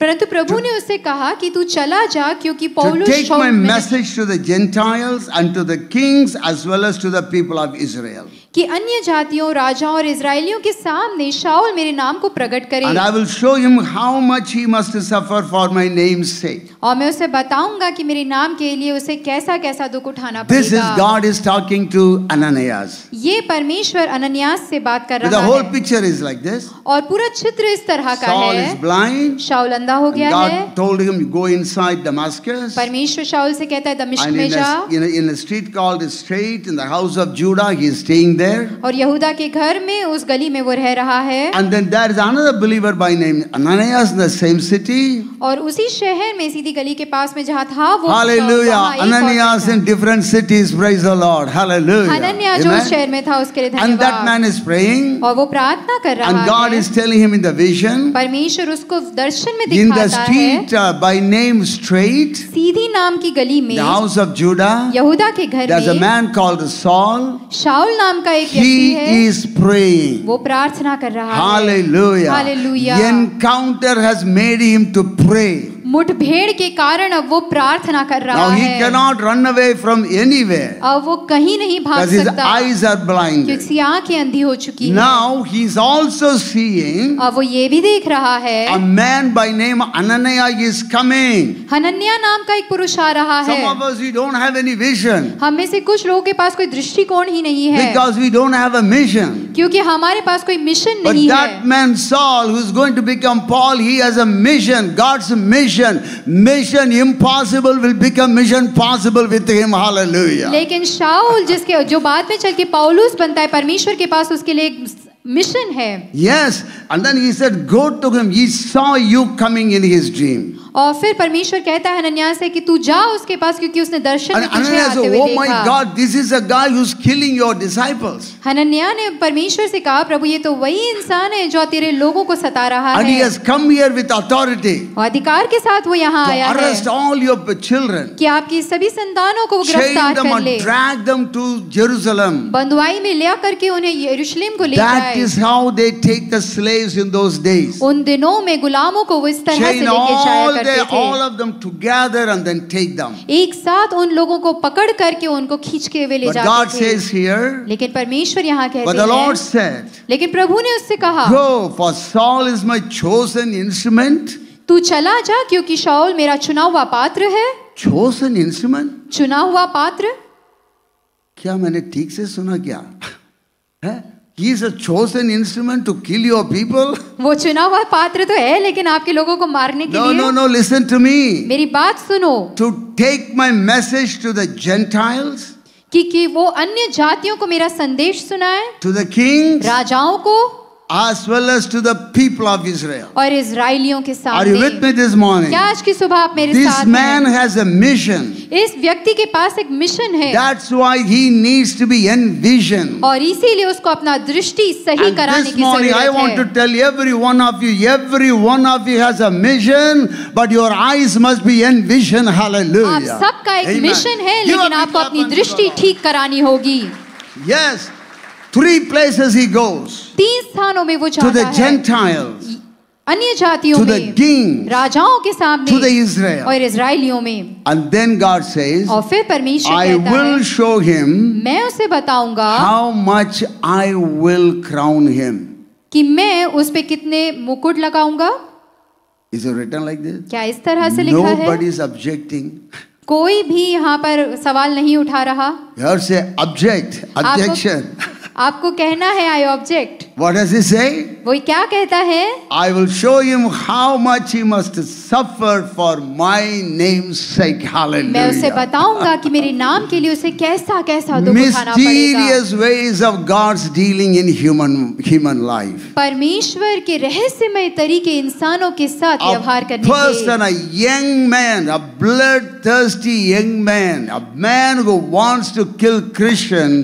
परंतु प्रभु ने उससे कहा कि तू चला जा क्योंकि पौलुस message to the Gentiles and to the kings as well as to the people of Israel कि अन्य जातियों राजाओं और इजरायलियों के सामने शाऊल मेरे नाम को प्रकट करे And I will show him how much he must suffer for my name's sake. और मैं उसे बताऊंगा कि मेरे नाम के लिए उसे कैसा कैसा दुख उठाना पड़ेगा This is God is talking to Ananias. ये परमेश्वर अनन्यास से बात कर रहा है The whole picture is like this. और पूरा चित्र इस तरह का है Saul is blind. शाऊल अंधा हो गया God है told him go inside Damascus. परमेश्वर शाऊल से कहता है दमिश्क में जा. In a, in a street called Straight in the house of Judah he is staying there. there. और यहूदा के घर में उस गली में वो रह रहा है. And then there is another believer by name Ananias in the same city. और उसी शहर में सीधी गली के पास में जहाँ था वो Hallelujah. Ananias in different cities praise the Lord. Hallelujah. Ananias जो शहर में था उसके लिए धन्यवाद. And that man is praying. और वो प्रार्थना कर रहा है. And God is telling him in the vision. परमेश्वर उसको दर्शन में दिखाता है. In the street uh, by name straight. सीधी नाम की गली में. The house of Judah. यहूदा के घर में. There's a man called Saul. Saul नाम he is praying hallelujah. hallelujah The encounter has made him to pray मुठभेड़ के कारण अब वो प्रार्थना कर रहा Now he है cannot run away from anywhere अब वो कहीं नहीं भाग because his सकता eyes are blinded. क्योंकि आंखें अंधी हो चुकी हैं Now he is also seeing अब वो ये भी देख रहा a है man by name Ananiah is coming. हनन्या नाम का एक पुरुष आ रहा है Some of us we don't have any vision हम में से कुछ लोगों के पास कोई दृष्टिकोण ही नहीं है because we don't have a mission. क्योंकि हमारे पास कोई मिशन But नहीं that है man Saul, who's going to become Paul, he has a mission, God's mission. mission. Mission impossible will become mission possible with him. Hallelujah. लेकिन शाऊल जिसके जो बाद में चल के पौलुस बनता है परमेश्वर के पास उसके लिए मिशन है. Yes, and then he said, go to him. He saw you coming in his dream. और फिर परमेश्वर कहता है अनन्या से कि तू जा उसके पास क्योंकि उसने दर्शन में तुझे आते हुए oh देखा। My God this is a guy who is killing your disciples हनन्या ने परमेश्वर से कहा प्रभु ये तो वही इंसान है जो तेरे लोगों को सता रहा है and he has come here with authority और अधिकार के साथ वो यहाँ आया है अरेस्ट ऑल योर चिल्ड्रन कि आपकी सभी संतानों को गिरफ्तार कर ले drag them to Jerusalem बंधुआई में ले आकर के उन्हें यरूशलेम को ले जाए that is how they take the slaves in those days उन दिनों में गुलामों को वो इस तरह से लेके जाया करते करते थे all of them together and then take them एक साथ उन लोगों को पकड़ करके उनको खींच के वे ले जाते God थे says here, लेकिन परमेश्वर यहाँ कहते but the Lord said, लेकिन प्रभु ने उससे कहा go for Saul is my chosen instrument तू चला जा क्योंकि शाऊल मेरा चुना हुआ पात्र है chosen instrument चुना हुआ पात्र क्या मैंने ठीक से सुना क्या है He is a chosen instrument to kill your people. वो चुना हुआ पात्र तो है लेकिन आपके लोगों को मारने के no, लिए No no no listen to me. मेरी बात सुनो. To take my message to the Gentiles. कि कि वो अन्य जातियों को मेरा संदेश सुनाए. To the kings. राजाओं को. as well as to the people of Israel. और इजराइलियों के साथ Are you with me this morning? क्या आज की सुबह आप मेरे this This man has a mission. इस व्यक्ति के पास एक मिशन है. That's why he needs to be envisioned. और इसीलिए उसको अपना दृष्टि सही And कराने की जरूरत है. this morning I want to tell every one of you, every one of you has a mission, but your eyes must be envisioned. Hallelujah. आप सबका एक मिशन है, लेकिन आपको अपनी दृष्टि ठीक करानी होगी. Yes. Three places he goes. तीन स्थानों में वो जाता To the Gentiles. अन्य जातियों में king, राजाओं के सामने Israel. और में And then God says, और फिर परमेश्वर I will show him मैं उसे बताऊंगा how much I will crown him. कि मैं उस पे कितने मुकुट लगाऊंगा Is it written like this? क्या इस तरह से लिखा है Nobody is objecting. कोई भी यहाँ पर सवाल नहीं उठा रहा से object, objection. आपको कहना है I object what is is वो क्या कहता है I will show you how much you must suffer for my name मैं उसे बताऊंगा कि मेरे नाम के लिए उसे कैसा कैसा mysterious ways of God's dealing in human human life परमेश्वर के रहस्यमय तरीके इंसानों के साथ व्यवहार करने के person a young man a blood thirsty young man a man who wants to kill Christian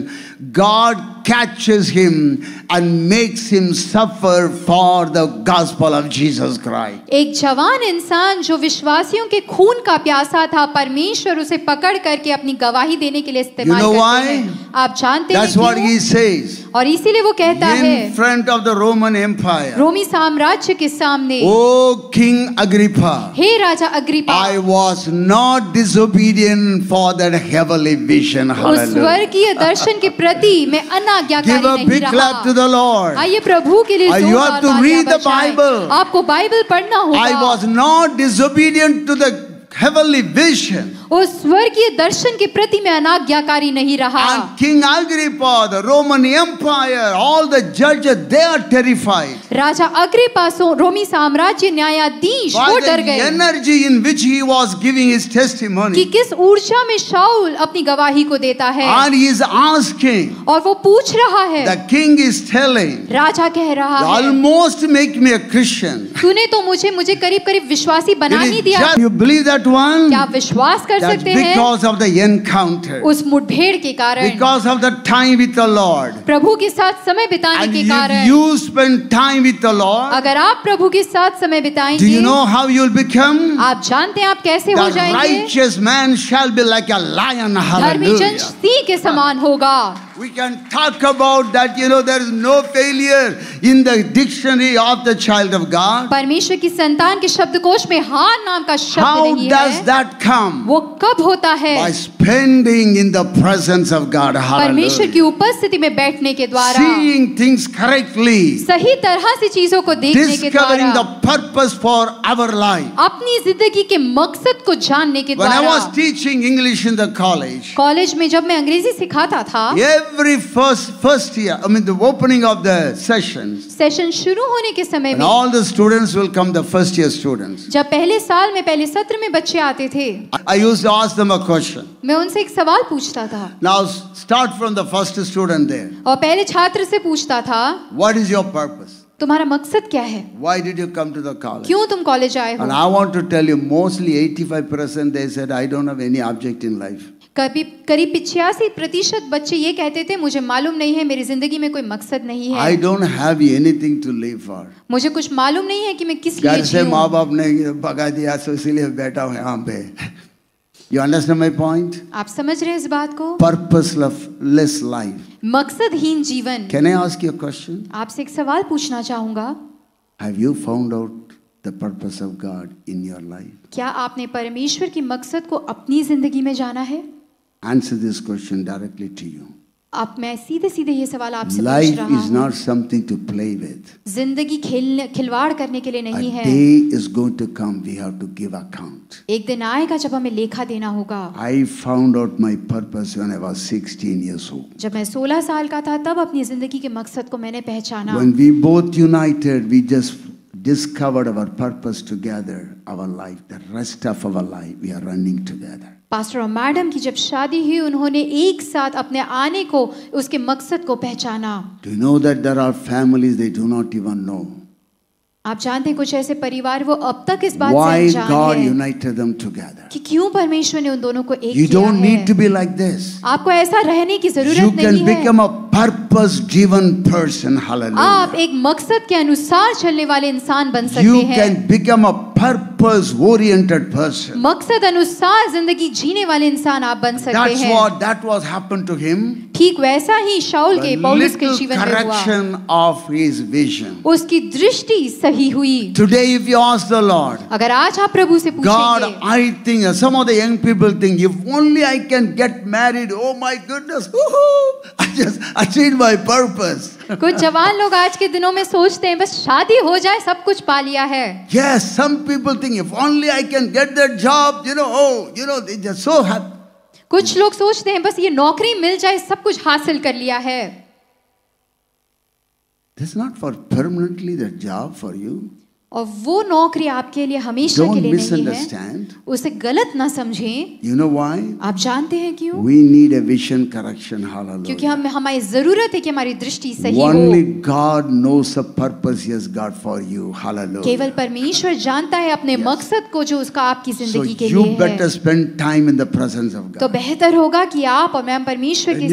God catches him and makes him suffer for the gospel of Jesus Christ. एक जवान इंसान जो विश्वासियों के खून का प्यासा था परमेश्वर उसे पकड़ करके अपनी गवाही देने के लिए इस्तेमाल करते हैं। you know why? आप जानते हैं That's what he says. और इसीलिए वो कहता है front of the Roman empire रोमी साम्राज्य के सामने ओ किंग अग्रिपा हे राजा Agrippa I was not disobedient for that heavenly vision उस स्वर्गीय दर्शन के प्रति मैं अनाज्ञाकारी नहीं रहा टू द लॉर्ड आइए प्रभु के लिए you have to read the Bible आपको बाइबल पढ़ना होगा I was not disobedient to the heavenly vision उस स्वर्गीय दर्शन के प्रति मैं अनाज्ञाकारी नहीं रहा And King Agrippa, the Roman Empire, all the judges, they are terrified. राजा अग्रिपा रोमी साम्राज्य न्यायाधीश वो डर गए energy in which he was giving his testimony. कि किस ऊर्जा में शाऊल अपनी गवाही को देता है And he is asking. और वो पूछ रहा है The king is telling. राजा कह रहा है Almost make me a Christian. तूने तो मुझे मुझे करीब करीब विश्वासी बना ही दिया. You believe that one? क्या विश्वास कर सकते हैं because of the encounter उस मुठभेड़ के कारण because of the time with the lord प्रभु के साथ समय बिताने And के कारण you spend time with the lord अगर आप प्रभु के साथ समय बिताएंगे do you know how you'll become आप जानते हैं आप कैसे हो जाएंगे the righteous man shall be like a lion hallelujah धर्मी जन be के समान होगा we can talk about that, you know, there is no failure in the dictionary of the child of God. परमेश्वर की संतान के शब्दकोश में हार नाम का शब्द How does that come? वो कब होता है? By spending in the presence of God. Hallelujah. परमेश्वर की उपस्थिति में बैठने के द्वारा. Seeing things correctly. सही तरह से चीजों को देखने के द्वारा. Discovering the purpose for our life. अपनी जिंदगी के मकसद को जानने के द्वारा. When I was teaching English in the college. College में जब मैं अंग्रेजी सिखाता था. Every every first first year, I mean the opening of the sessions. Session शुरू होने के समय में all the students will come the first year students. जब पहले साल में पहले सत्र में बच्चे आते थे I used to ask them a question. मैं उनसे एक सवाल पूछता था Now start from the first student there. और पहले छात्र से पूछता था What is your purpose? तुम्हारा मकसद क्या है Why did you come to the college? क्यों तुम कॉलेज आए हो? And I want to tell you mostly 85% they said I don't have any object in life. कभी करीब पिछयासी प्रतिशत बच्चे ये कहते थे मुझे मालूम नहीं है मेरी जिंदगी में कोई मकसद नहीं है I don't have anything to live for मुझे कुछ मालूम नहीं है कि मैं किस घर से माँ बाप ने भगा दिया सो तो इसीलिए बैठा हूँ यहाँ पे You understand my point? आप समझ रहे हैं इस बात को? Purposeless life. मकसदहीन जीवन. Can I ask you a question? आपसे एक सवाल पूछना चाहूंगा. Have you found out the purpose of God in your life? क्या आपने परमेश्वर की मकसद को अपनी जिंदगी में जाना है? answer this question directly to you. आप मैं सीधे सीधे ये सवाल आपसे पूछ रहा हूँ। Life is not something to play with. जिंदगी खिलवाड़ करने के लिए नहीं है। A day is going to come. We have to give account. एक दिन आएगा जब हमें लेखा देना होगा। I found out my purpose when I was 16 years old. जब मैं 16 साल का था तब अपनी जिंदगी के मकसद को मैंने पहचाना। When we both united, we just discovered our purpose together. Our life, the rest of our life, we are running together. Pastor और मैडम की जब शादी हुई उन्होंने एक साथ अपने आने को उसके मकसद को पहचाना to know that there are families they do not even know आप जानते हैं कुछ ऐसे परिवार वो अब तक इस बात Why से God हैं कि क्यों परमेश्वर ने उन दोनों को एक you किया don't need है? To be like this. आपको ऐसा रहने की जरूरत you नहीं है a purpose driven person, hallelujah. आप एक मकसद के अनुसार चलने वाले इंसान बन सकते हैं can become a purpose oriented person मकसद अनुसार जिंदगी जीने वाले इंसान आप बन सकते हैं. That's what that was happened to him ठीक वैसा ही शाओल के पॉलिस के जीवन में हुआ correction of his vision उसकी दृष्टि सही हुई today if you ask the lord अगर आज आप प्रभु से पूछेंगे god i think some of the young people think if only i can get married oh my goodness i just achieved my purpose कुछ जवान लोग आज के दिनों में सोचते हैं बस शादी हो जाए सब कुछ पा लिया है yes some I can get that job you know कुछ लोग सोचते हैं बस ये नौकरी मिल जाए सब कुछ हासिल कर लिया है this not for permanently that for you और वो नौकरी आपके लिए हमेशा के लिए नहीं है उसे गलत ना समझे यू नो व्हाई आप जानते हैं क्यों we need a vision correction क्योंकि हम हमारी जरूरत है कि हमारी दृष्टि सही हो only God knows a God for you hallelujah केवल परमेश्वर जानता है अपने yes. मकसद को जो उसका आपकी जिंदगी so के लिए spend time in the presence of तो बेहतर होगा की आप और मैम परमेश्वर की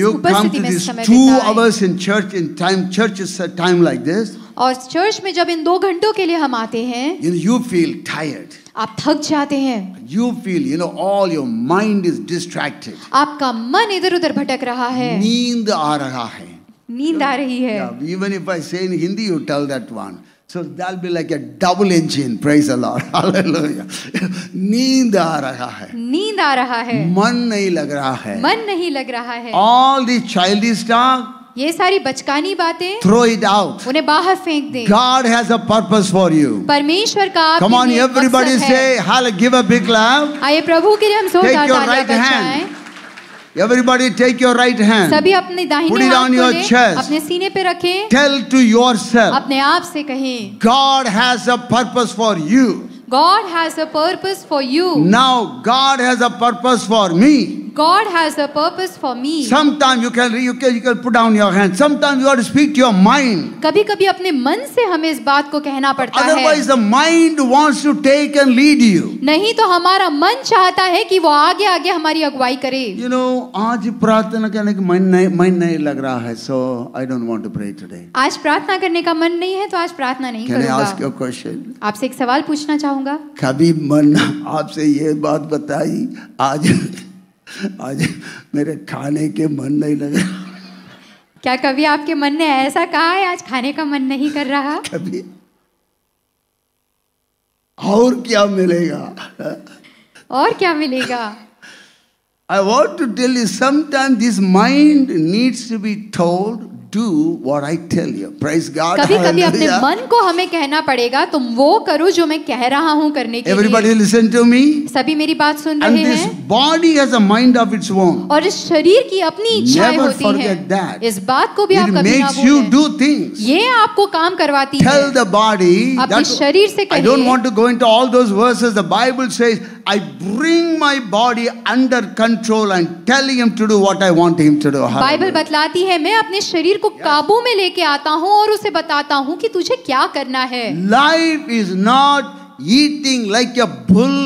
समय लाइक दिस और चर्च में जब इन दो घंटों के लिए हम आते हैं you feel tired. आप थक जाते हैं you feel, you know, all your mind is distracted. आपका मन इधर उधर भटक रहा है नींद आ रहा है नींद आ रही है yeah, even if I say in Hindi, you tell that one. So that'll be like a double engine. Praise the Lord. Hallelujah. नींद आ रहा है नींद आ रहा है मन नहीं लग रहा है मन नहीं लग रहा है All the childish talk ये सारी बचकानी बातें थ्रो इट आउट उन्हें बाहर फेंक दे God has a purpose for you परमेश्वर का कम ऑन एवरीबॉडी से हाल गिव अ बिग लव आइए प्रभु के लिए हम सो जाते right हैं Everybody take your right hand. सभी अपने दाहिने Put it on your chest. अपने सीने पे रखें. Tell to yourself. अपने आप से कहें. God has a purpose for you. God has a purpose for you. Now God has a purpose for me. God has a purpose for me. Sometimes you can you can you can put down your hand. Sometimes you have to speak to your mind. कभी कभी अपने मन से हमें इस बात को कहना पड़ता है. Otherwise the mind wants to take and lead you. नहीं तो हमारा मन चाहता है कि वो आगे आगे हमारी अगुवाई करे. You know आज प्रार्थना करने का मन नहीं मन नहीं लग रहा है. So I don't want to pray today. आज प्रार्थना करने का मन नहीं है तो आज प्रार्थना नहीं करूंगा. Can I ask you a question? आपसे एक सवाल पूछना चाहूंगा. कभी मन आपसे ये बात बताई आज आज मेरे खाने के मन नहीं लगे क्या कभी आपके मन ने ऐसा कहा है आज खाने का मन नहीं कर रहा कभी और क्या मिलेगा और क्या मिलेगा I want to tell you sometimes this mind needs to be told do what I tell you. Praise God. कभी कभी अपने मन को हमें कहना पड़ेगा तुम वो करो जो मैं कह रहा हूँ करने के लिए. Everybody listen to me. सभी मेरी बात सुन रहे हैं. And this body has a mind of its own. और इस शरीर की अपनी इच्छाएं Never forget That. इस बात को भी आप कभी ना भूलें. It makes you do things. ये आपको काम करवाती है. Tell the body. अपने शरीर से कहिए. I don't want to go into all those verses. The Bible says I bring my body under control and telling him to do what I want him to do. Bible बतलाती है मैं अपने शरीर को काबू में लेके आता हूँ और उसे बताता हूँ कि तुझे क्या करना है life is not eating like a bull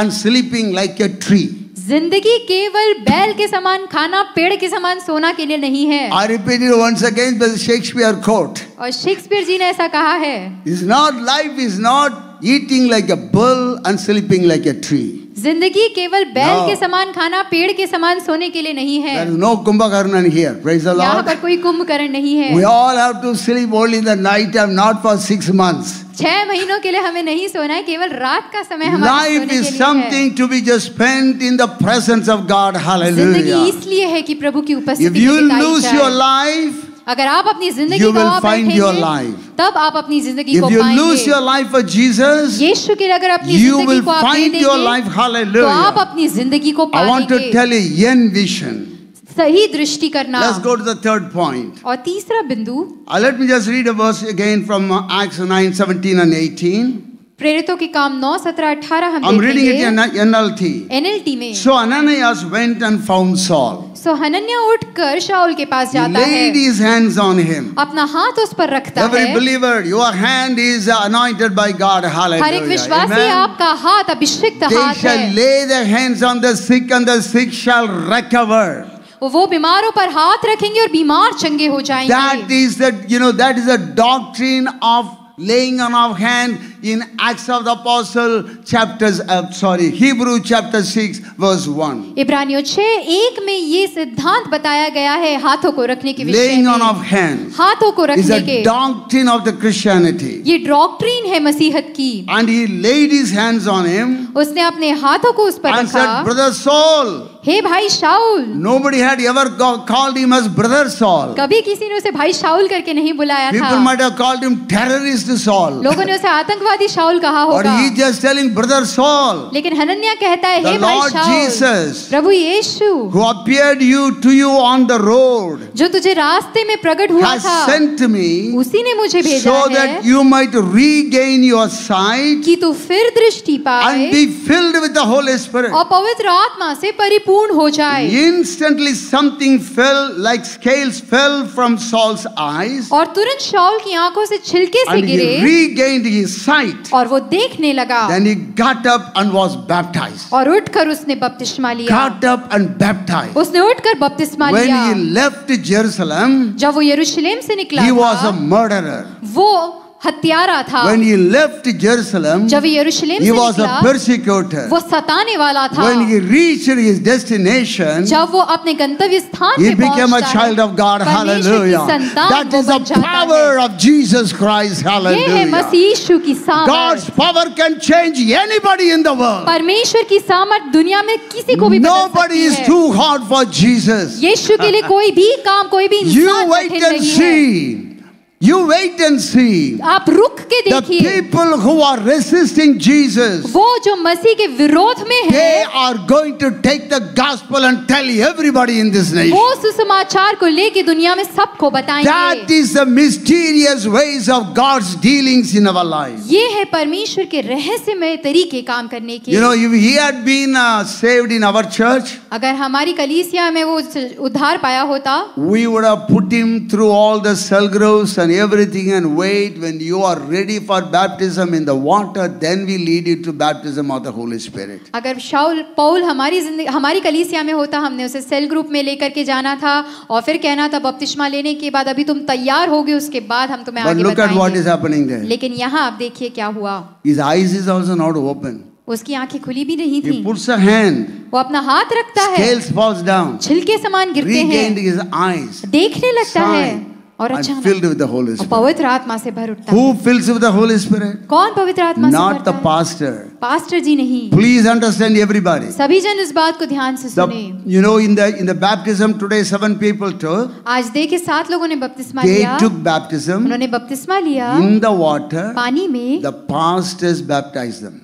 and sleeping like a tree जिंदगी केवल बैल के समान खाना पेड़ के समान सोना के लिए नहीं है I repeat once again again by Shakespeare quote. और शेक्सपियर जी ने ऐसा कहा है is not life is not eating like a bull and sleeping like a tree जिंदगी केवल बैल के समान खाना पेड़ के समान सोने के लिए नहीं है नो कुंभकर्ण पर कोई कुंभकर्ण नहीं है नॉट फॉर सिक्स मंथ छह महीनों के लिए हमें नहीं सोना है केवल रात का समय हमारे something to be just spend in the God hallelujah इसलिए है कि प्रभु की उपस्थिति में यू लूज योर लाइफ अगर आप अपनी जिंदगी you will find your life. तब आप अपनी जिंदगी को पाएंगे. If you lose your life for Jesus, यीशु के अगर अपनी जिंदगी को आप दे देंगे, your life. Hallelujah. तो आप अपनी जिंदगी को पाएंगे. I want to tell you, yen vision. सही दृष्टि करना Let's go to the third point. और तीसरा बिंदु uh, Let me just read a verse again from Acts 9, 17 and 18. प्रेरितों के काम 9 17 18 हम I'm reading it in NLT. NLT में. So Ananias went and found Saul. So Hananiah उठकर शाऊल के पास जाता है. Laid his hands on him. अपना हाथ उस पर रखता Every है. Every believer, your hand is anointed by God. Hallelujah. हर एक विश्वासी आपका हाथ अभिषिक्त हाथ है. They shall lay their hands on the sick and the sick shall recover. वो बीमारों पर हाथ रखेंगे और बीमार चंगे हो जाएंगे. That is the you know that is the doctrine of laying on of hand. in Acts of the Apostle chapters uh, sorry Hebrew chapter 6 verse 1 इब्रानियों 6 एक में ये सिद्धांत बताया गया है हाथों को रखने के विषय में. laying on of hands हाथों को रखने के is a doctrine of the Christianity ये doctrine है मसीहत की and he laid his hands on him उसने अपने हाथों को उस पर रखा and said brother Saul हे भाई शाऊल nobody had ever called him as brother Saul कभी किसी ने उसे भाई शाऊल करके नहीं बुलाया था people might have called him terrorist Saul लोगों ने उसे आतंकवादी ही शाउल कहा होगा और he just telling brother Saul लेकिन हनन्या कहता है हे माय शाउल प्रभु यीशु who appeared you to you on the road जो तुझे रास्ते में प्रकट हुआ था हैज सेंट मी उसी ने मुझे भेजा so है that you might regain your sight कि तू फिर दृष्टि पाए and be filled with the Holy Spirit और पवित्र आत्मा से परिपूर्ण हो जाए instantly something fell like scales fell from Saul's eyes और तुरंत शाउल की आंखों से छिलके से गिरे रीगेन्ड हिज साइट sight. और वो देखने लगा. Then he got up and was baptized. और उठकर उसने बपतिस्मा लिया. Got up and baptized. उसने उठकर बपतिस्मा लिया. When he left Jerusalem, जब वो यरूशलेम से निकला, he was a murderer. वो हत्यारा था When he left Jerusalem, जब यरूशलेम he was a persecutor. वो सताने वाला था When he reached his destination, जब वो अपने गंतव्य स्थान he became a child of God. Hallelujah. That is the power of Jesus Christ. Hallelujah. ये है मसीह यीशु की सामर्थ. God's power can change anybody in the world. परमेश्वर की सामर्थ दुनिया में किसी को भी बदल Nobody is too hard for Jesus. यीशु के लिए कोई भी काम कोई भी इंसान कठिन नहीं है. You wait and see. You wait and see. आप रुक के देखिए. The people who are resisting Jesus. वो जो मसीह के विरोध में हैं. They are going to take the gospel and tell everybody in this nation. वो सुसमाचार को लेके दुनिया में सबको बताएंगे. That is the mysterious ways of God's dealings in our lives. ये है परमेश्वर के रहस्यमय तरीके काम करने के. You know, if he had been uh, saved in our church. अगर हमारी कलीसिया में वो उधार पाया होता. We would have put him through all the cell groups and everything and wait. When you are ready for baptism in the water, then we lead you to baptism of the Holy Spirit. agar shaul paul hamari zindagi hamari kalisiya mein hota humne use cell group mein lekar ke jana tha aur fir kehna tha baptisma lene ke baad abhi tum taiyar hoge uske baad hum tumhe aage आगे look at what is happening there. lekin yahan aap dekhiye kya hua His eyes is also not open. उसकी आंखें खुली भी नहीं थी hand, वो अपना हाथ रखता है छिलके समान गिरते हैं देखने लगता Sign. है और अच्छा filled with the Holy Spirit पवित्र आत्मा से भर उठता हूं who fills with the Holy Spirit कौन पवित्र आत्मा से भरता not the pastor pastor ji नहीं प्लीज अंडरस्टैंड एवरीबॉडी सभी जन इस बात को ध्यान से सुने you know in the in the baptism today seven people to आज देखे सात लोगों ने बपतिस्मा लिया दे टुक बैपटिज्म उन्होंने बपतिस्मा लिया इन द वाटर पानी में the pastors baptized them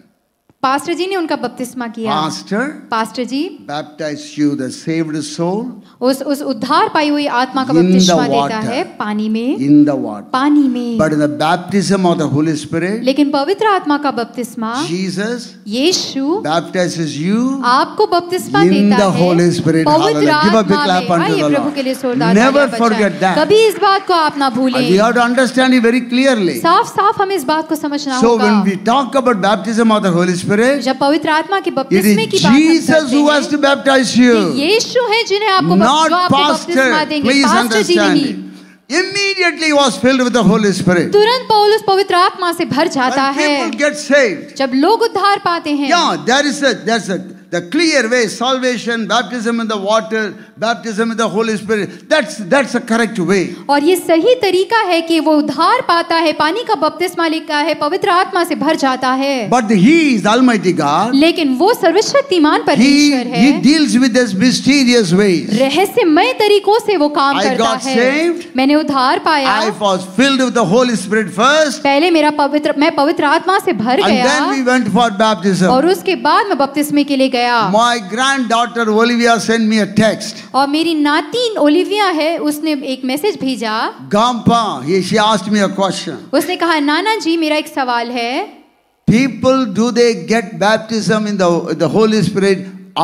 pastor ji ने उनका बपतिस्मा किया pastor pastor ji baptize you the saved soul उस उस उद्धार पाई हुई आत्मा का बपतिस्मा देता है पानी में इन द वाटर पानी में but the baptism of the Holy Spirit लेकिन पवित्र आत्मा का बपतिस्मा जीसस यीशु बैप्टाइजेस यू आपको बपतिस्मा देता है इन द होली स्पिरिट पवित्र आत्मा में प्रभु के लिए जोरदार नेवर फॉरगेट दैट कभी इस बात को आप ना भूलें we have to understand it very clearly साफ साफ हमें इस बात को समझना होगा so when we talk about baptism of the Holy Spirit, जब पवित्र आत्मा के बपतिस्मे की बात करते Jesus who has to baptize you. यीशु है जिन्हें आपको not pastor. Please understand. Immediately was filled with the Holy Spirit. तुरंत पौलुस पवित्र आत्मा से भर जाता When है. People get saved. जब लोग उद्धार पाते हैं. Yeah, there is a, there's a the clear way, salvation, baptism in the water, baptism in the Holy Spirit. That's that's a correct way. aur ye sahi tarika hai ki wo udhar pata hai pani ka baptisma लेता hai pavitra atma se bhar jata hai But he is Almighty God. lekin wo sarvashaktiman parmeshwar hai He deals with this mysterious ways. rahasyamay tarikon se wo kaam karta hai I got Saved. maine udhar paya I was filled with the Holy Spirit first. pehle mera pavitra main pavitra atma se bhar gaya And then we went for baptism. aur uske baad main baptisme ke liye गया गया my granddaughter Olivia send me a text और मेरी नातीन ओलिविया है उसने एक मैसेज भेजा गांपा ये she asked me a question उसने कहा नाना जी मेरा एक सवाल है people do they get baptism in the holy holy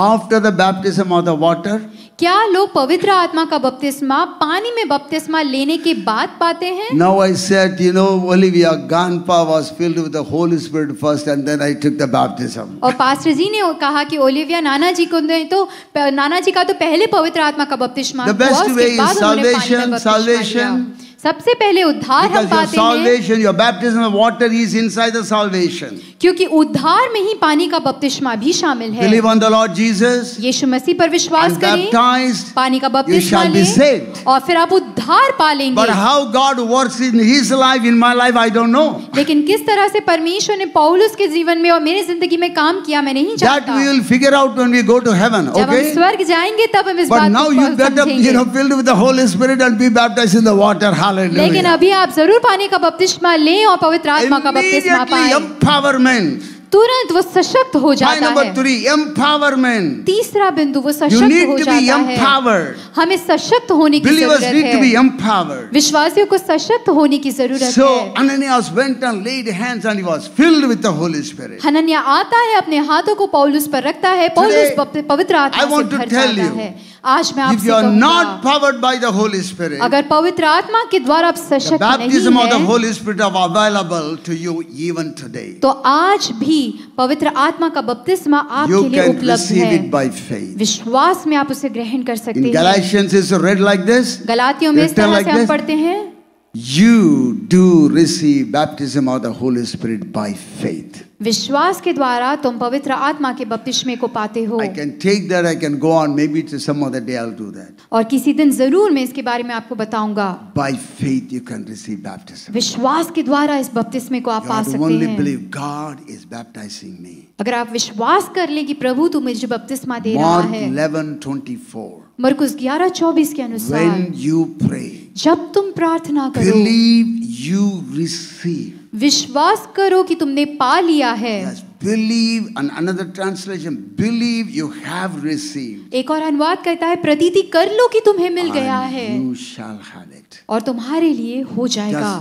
after the the of the the क्या लोग पवित्र आत्मा का बपतिस्मा पानी में बपतिस्मा लेने के बाद पाते हैं now I said you know Olivia first and और पास्टर जी ने कहा कि ओलिविया नाना जी को दें तो नाना जी का तो पहले पवित्र आत्मा का बपतिस्मा बेस्ट वे इज सबसे पहले उद्धार हम पाते salvation, हैं। water, क्योंकि उद्धार में ही पानी का बपतिस्मा भी शामिल है Jesus, यीशु मसीह पर विश्वास करें। baptized, पानी का बपतिस्मा लें। और फिर आप उद्धार पा लेंगे लेकिन किस तरह से परमेश्वर ने पौलुस के जीवन में और मेरी जिंदगी में काम किया मैं नहीं जानता। जाएंगे तब हम इस बात को समझेंगे। Hallelujah. लेकिन अभी आप जरूर पानी का बपतिस्मा लें और पवित्र आत्मा का बपतिस्मा पाएं। empowerment. तुरंत वो सशक्त हो जाता number है three, empowerment. तीसरा बिंदु वो सशक्त हो जाता है हमें सशक्त होने की Believers जरूरत है विश्वासियों को सशक्त होने की जरूरत so, है Ananias went and laid hands and he was filled with the Holy Spirit. हनन्या आता है अपने हाथों को पौलुस पर रखता है पौलुस पवित्र आत्मा से भर जाता है आज मैं आपसे कहूंगा if you are not powered by the Holy Spirit अगर पवित्र आत्मा के द्वारा आप सशक्त नहीं हैं baptism of the Holy Spirit are available to you even today तो आज भी पवित्र आत्मा का बपतिस्मा आपके लिए उपलब्ध है इट बाय फेथ विश्वास में आप उसे ग्रहण कर सकते हैं Galatians is read like this गलातियों में इस तरह से हम पढ़ते हैं you do receive baptism of the Holy Spirit by faith विश्वास के द्वारा तुम पवित्र आत्मा के बपतिस्मे को पाते हो I can take that I can go on maybe to some other day I will do that और किसी दिन जरूर मैं इसके बारे में आपको बताऊंगा by faith you can receive baptism विश्वास के द्वारा इस बपतिस्मे को आप पा सकते हैं you only believe God is baptizing me अगर आप विश्वास कर लें कि प्रभु तू मुझे बपतिस्मा दे रहा है 11:24 मरकुस 11:24 के अनुसार व्हेन यू प्रे जब तुम प्रार्थना करो बिलीव यू रिसीव विश्वास करो कि तुमने पा लिया है believe and another translation believe you have receive एक और अनुवाद कहता है प्रतीति कर लो कि तुम्हें मिल गया है यू शैल हैव इट और तुम्हारे लिए हो जाएगा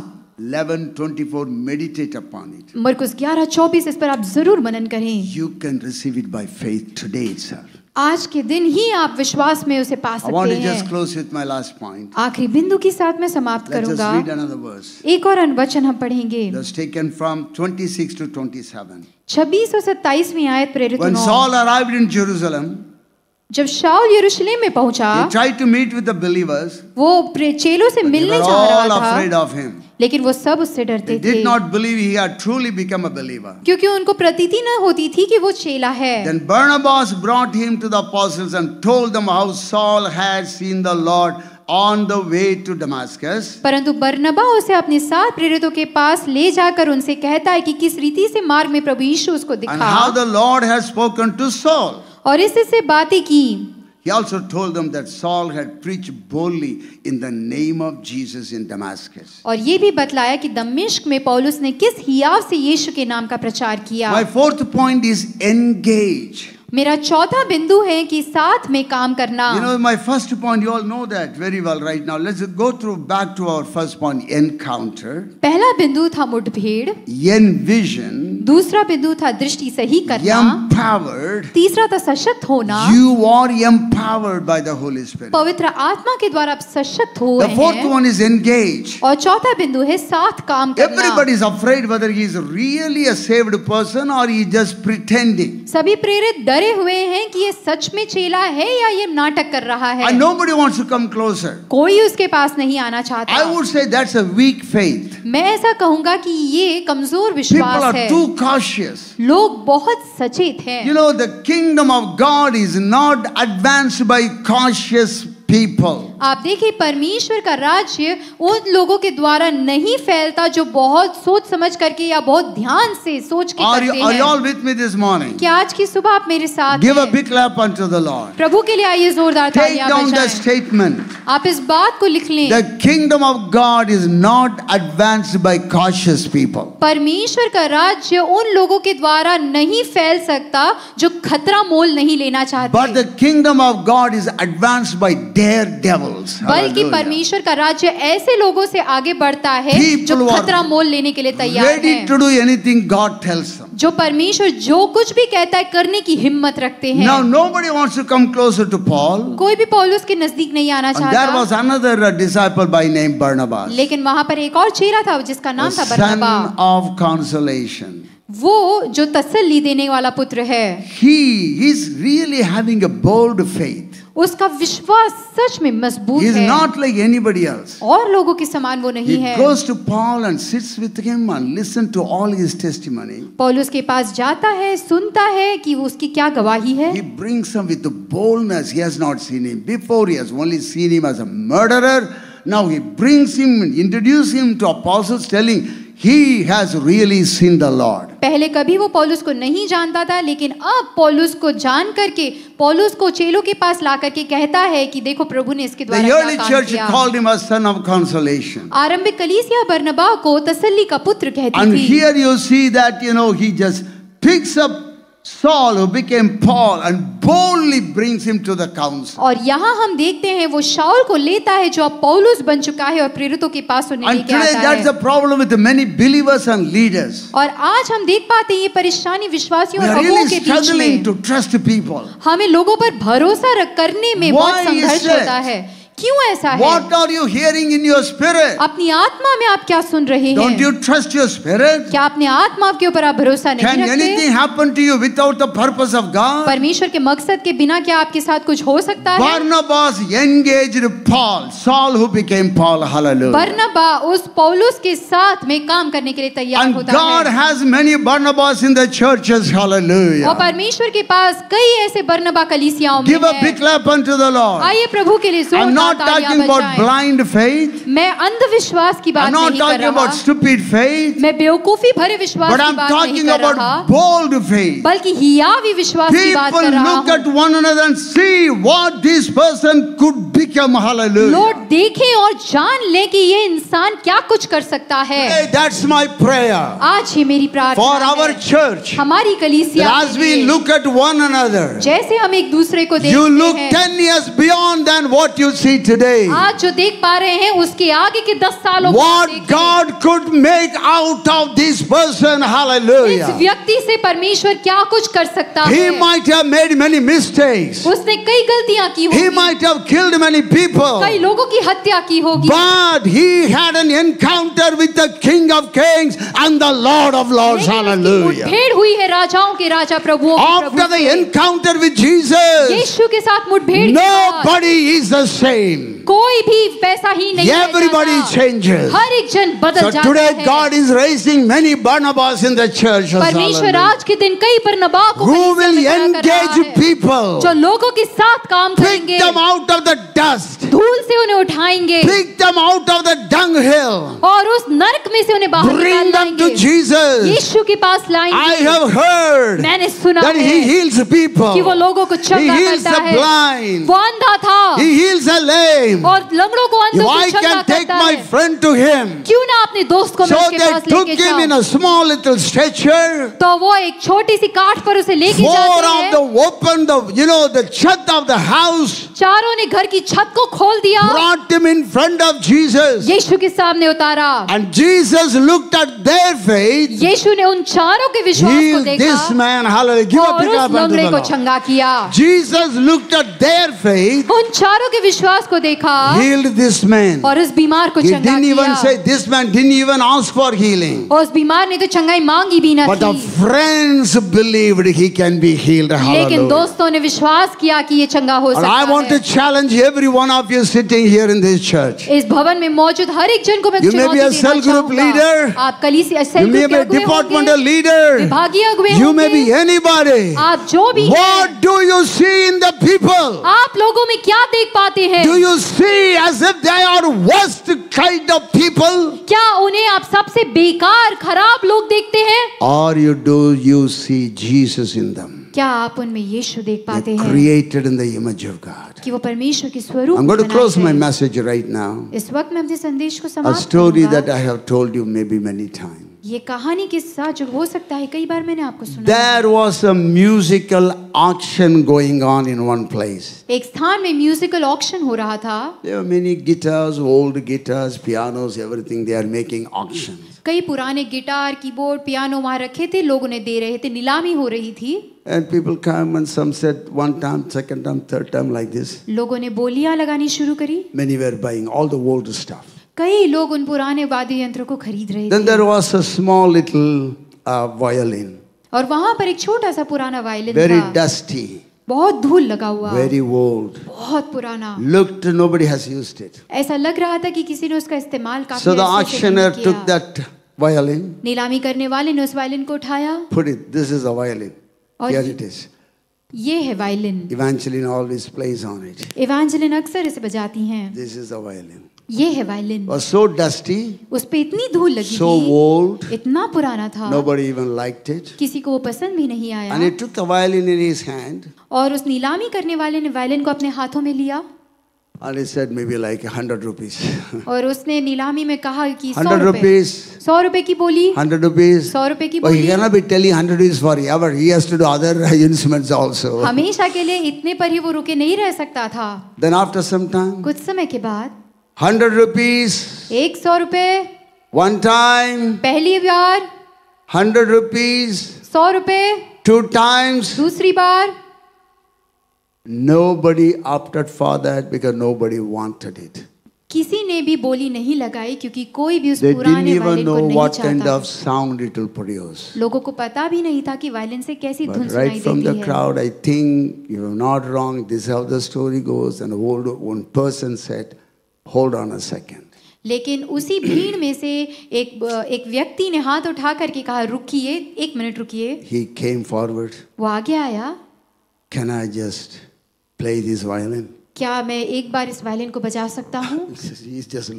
11:24 मेडिटेट अपॉन इट मरकुस 11:24 इस पर आप जरूर मनन करें you can receive it by faith today sir आज के दिन ही आप विश्वास में उसे पा सकते हैं आखिरी बिंदु के साथ मैं समाप्त करूंगा एक और अनुवचन हम पढ़ेंगे छब्बीस और सत्ताईसवीं आयत प्रेरित When Saul arrived in Jerusalem, जब शाउल यरूशलेम में पहुंचा try to meet with the believers वो चेलों से मिलने जा रहा था afraid of him. लेकिन वो सब उससे डरते थे not believe he had truly become a believer क्योंकि उनको प्रतीति न होती थी कि वो चेला है then Barnabas brought him to the apostles and told them how Saul had seen the Lord on the way to Damascus. परंतु बरनबा उसे अपने साथ प्रेरितों के पास ले जाकर उनसे कहता है कि किस रीति से मार्ग में प्रभु यीशु उसको दिखा And how the Lord has spoken to Saul. और इससे बातें की He also told them that Saul had preached boldly in the name of Jesus in Damascus. और ये भी बतलाया कि दमिश्क में पौलुस ने किस हियाव से यीशु के नाम का प्रचार किया My fourth point is engage. मेरा चौथा बिंदु है कि साथ में काम करना You know my first point you all know that very well right now. Let's go through back to our first point encounter. पहला बिंदु था मुठभेड़. Envision दूसरा बिंदु था दृष्टि सही करना empowered, तीसरा था सशक्त होना you are empowered by the Holy Spirit. पवित्र आत्मा के द्वारा आप सशक्त हो the fourth one is engaged. और चौथा बिंदु है साथ काम करना Everybody is afraid whether he is really a saved person or he is just pretending. सभी प्रेरित डरे हुए हैं कि ये सच में चेला है या ये नाटक कर रहा है And nobody wants to come closer. कोई उसके पास नहीं आना चाहता I would say that's a weak faith. मैं ऐसा कहूंगा कि ये कमजोर विश्वास है cautious log bahut sachet hain you know the kingdom of god is not advanced by cautious people. आप देखिए परमेश्वर का राज्य उन लोगों के द्वारा नहीं फैलता जो बहुत सोच समझ करके या बहुत ध्यान से सोच के are करते हैं। are you all with me this morning? क्या आज की सुबह आप मेरे साथ Give हैं? a big clap unto the Lord. प्रभु के लिए आइए जोरदार बजाएं। Take down the statement. आप इस बात को लिख लें The kingdom of God is not advanced by cautious people. परमेश्वर का राज्य उन लोगों के द्वारा नहीं फैल सकता जो खतरा मोल नहीं लेना चाहते But the kingdom of God is advanced by their devils. बल्कि परमेश्वर का राज्य ऐसे लोगों से आगे बढ़ता है जो खतरा मोल लेने के लिए तैयार हैं। Ready to do anything God tells them. जो परमेश्वर जो कुछ भी कहता है करने की हिम्मत रखते हैं Now nobody wants to come closer to Paul. कोई भी पौलुस के नजदीक नहीं आना चाहता There was another disciple by name Barnabas. लेकिन वहां पर एक और चेहरा था जिसका नाम था बरनबा. Son of consolation. वो जो तसल्ली देने वाला पुत्र है he he is really having a bold faith उसका विश्वास सच में मजबूत है not like anybody else और लोगों के समान वो नहीं he है goes to के पास जाता है सुनता है कि उसकी क्या गवाही है he brings him with the boldness he has not seen him before he has only seen him as a murderer now he brings him introduce him to apostles telling he has really seen the Lord. पहले कभी वो पॉलुस को नहीं जानता था लेकिन अब पॉलुस को जान करके पॉलुस को चेलो के पास ला करके कहता है कि देखो प्रभु ने इसके द्वारा आरंभिक कलीसिया बरनबा को तसल्ली का पुत्र कहती थी। you know Saul who became Paul and boldly brings him to the council. और यहाँ हम देखते हैं वो शाओल को लेता है जो अब पॉलस बन चुका है और प्रेरितों के पास उन्हें लेके आता है. And today that's the problem with many believers and leaders. और आज हम देख पाते हैं ये परेशानी विश्वासियों और लोगों के बीच में. We are really struggling to trust people. हमें लोगों पर भरोसा करने में बहुत संघर्ष होता है. Why is that? क्यों ऐसा है What are you hearing in your spirit? अपनी आत्मा में आप क्या सुन रहे हैं Don't you trust your spirit? क्या अपने आत्मा के ऊपर आप भरोसा नहीं Can रखते? anything happen to you without the purpose of God? परमेश्वर के मकसद के बिना क्या आपके साथ कुछ हो सकता है? Barnabas engaged Paul, Saul who became Paul. Hallelujah. बरनबा उस पौलुस के साथ में काम करने के लिए तैयार होता God है। God has many Barnabas in the churches. Hallelujah. और परमेश्वर के पास कई ऐसे बरनबा कलीसियाओं में Give a big clap unto the Lord. आइए प्रभु के लिए जोरदार not talking about blind faith. मैं अंधविश्वास की बात नहीं कर रहा। I'm not talking about stupid faith. मैं बेवकूफी भरे विश्वास की बात नहीं कर रहा। But I'm talking about bold faith. बल्कि हियावी विश्वास की बात कर रहा हूँ। People look at one another and see what this person could become. Hallelujah. लोग देखें और जान लें कि ये इंसान क्या कुछ कर सकता है। that's my prayer. आज ही मेरी प्रार्थना For our church. हमारी कलीसिया As we look at one another. जैसे हम एक दूसरे को देखते हैं। You look ten years beyond than what you see see today. आज जो देख पा रहे हैं उसके आगे के 10 सालों What God could make out of this person, hallelujah. इस व्यक्ति से परमेश्वर क्या कुछ कर सकता है? He might have made many mistakes. उसने कई गलतियां की होंगी. He might have killed many people. कई लोगों की हत्या की होगी. But he had an encounter with the King of Kings and the Lord of Lords, hallelujah. मुठभेड़ हुई है राजाओं के राजा प्रभु. After the encounter with Jesus, यीशु के साथ मुठभेड़ Nobody is the same. same. कोई भी वैसा ही नहीं Everybody changes. हर एक जन बदल so जाता today है. God is raising many Barnabas in the church. परमेश्वर आज के दिन कई बरनबा को Who will engage people? जो लोगों के साथ काम करेंगे. Pick them out of the dust. धूल से उन्हें उठाएंगे. Pick them out of the dung hill. और उस नरक में से उन्हें बाहर निकाल them to Jesus. यीशु के पास लाएंगे. I have heard. मैंने सुना है. that he heals people. कि वो लोगों को चंगा करता है. He heals the blind. वो अंधा था. He heals the lame. और लंगड़ों I can take my friend to him. so So they took him in a small little stretcher. तो वो एक छोटी सी काठ पर उसे लेके Four of the open the you know the chat of the house. Brought him in front of Jesus. And Jesus looked at their faith. Yeshu This man, hallelujah, give a big up the Jesus looked at their faith. उन चारों के विश्वास दास को देखा healed this man और उस बीमार को चंगा didn't even say this man didn't even ask for healing और उस बीमार ने तो चंगाई मांगी भी ना but the friends believed he can be healed Hallelujah. लेकिन दोस्तों ने विश्वास किया कि ये चंगा हो सकता है I want to challenge every one of you sitting here in this church इस भवन में मौजूद हर एक जन को मैं चुनौती देना चाहूंगा group leader आप कलीसिया सेल ग्रुप के अगुवे departmental leader विभागीय अगुवे you may be anybody आप जो भी what do you see in the people आप लोगों में क्या देख पाते हैं you see as if they are worst kind of people? क्या उन्हें आप सबसे बेकार खराब लोग देखते हैं? Or you do you see Jesus in them? क्या आप उनमें यीशु देख पाते हैं? Created in the image of God. कि वो परमशवर की के ह स्वरूप I'm going to close my message right now. इस वक्त मैं अपने संदेश को समाप्त करूंगा. A story that I have told you maybe many times. ये कहानी के साथ जो हो सकता है कई बार मैंने आपको सुना there was a musical auction going on in one place एक स्थान में म्यूजिकल ऑक्शन हो रहा था many guitars old guitars pianos everything they are making auction कई पुराने गिटार कीबोर्ड पियानो वहाँ रखे थे लोग उन्हें दे रहे थे नीलामी हो रही थी and people come and some said one time second time third time like this लोगों ने बोलियां लगानी शुरू करी many were buying all the old stuff कई लोग उन पुराने वाद्य यंत्रों को खरीद रहे Then there was a small little uh, violin. और वहां पर एक छोटा सा पुराना वायलिन Very था dusty. बहुत धूल लगा हुआ Very old. बहुत पुराना Looked nobody has used it. ऐसा लग रहा था कि किसी ने उसका इस्तेमाल काफी So the auctioneer took that violin. नीलामी करने वाले ने उस वायलिन को उठाया Put it. This is a violin. और Here it is. ये है violin Evangeline always plays on it. Evangeline अक्सर इसे बजाती हैं This is a violin. ये है वायलिन वाज सो डस्टी उस पे इतनी धूल लगी सो ओल्ड इतना पुराना था नोबडी इवन लाइक्ड इट किसी को वो पसंद भी नहीं आया and he took the violin in his hand और उस नीलामी करने वाले ने वायलिन को अपने हाथों में लिया And he said maybe like hundred rupees. और उसने नीलामी में कहा कि सौ रुपीस सौ रुपए की बोली हंड्रेड रुपीज सौ रुपए की बोली well, he cannot be telling hundred rupees for ever he has to do other instruments also हमेशा के लिए इतने पर ही वो रुके नहीं रह सकता था then after some time कुछ समय के बाद हंड्रेड रुपीज एक सौ रुपए वन टाइम पहली बार हंड्रेड रुपीज सौ रुपए टू टाइम्स दूसरी बार nobody after father because nobody wanted it किसी ने भी बोली नहीं लगाई क्योंकि कोई भी उस पुराने वायलिन को नहीं kind of लोगों को पता भी नहीं था कि वायलेंस से कैसी धुन सुनाई देती है। right from the crowd, I think you are not wrong. This is how the story goes. And a old one person said, hold on a second लेकिन उसी भीड़ में से एक एक व्यक्ति ने हाथ उठा करके कहा रुकिए एक मिनट रुकिए ही केम फॉरवर्ड वो आगे आया can I just play this violin क्या मैं एक बार इस वायलिन को बजा सकता हूँ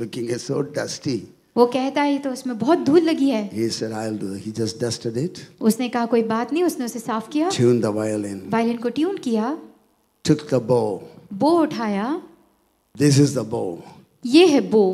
लुकिंग सो डस्टी वो कहता है तो उसमें बहुत धूल लगी है he said, I'll do. He just dusted it. उसने कहा कोई बात नहीं उसने उसे साफ किया Tuned the violin. वायलिन को ट्यून किया Took the bow. बो उठाया This is the bow. ये है बो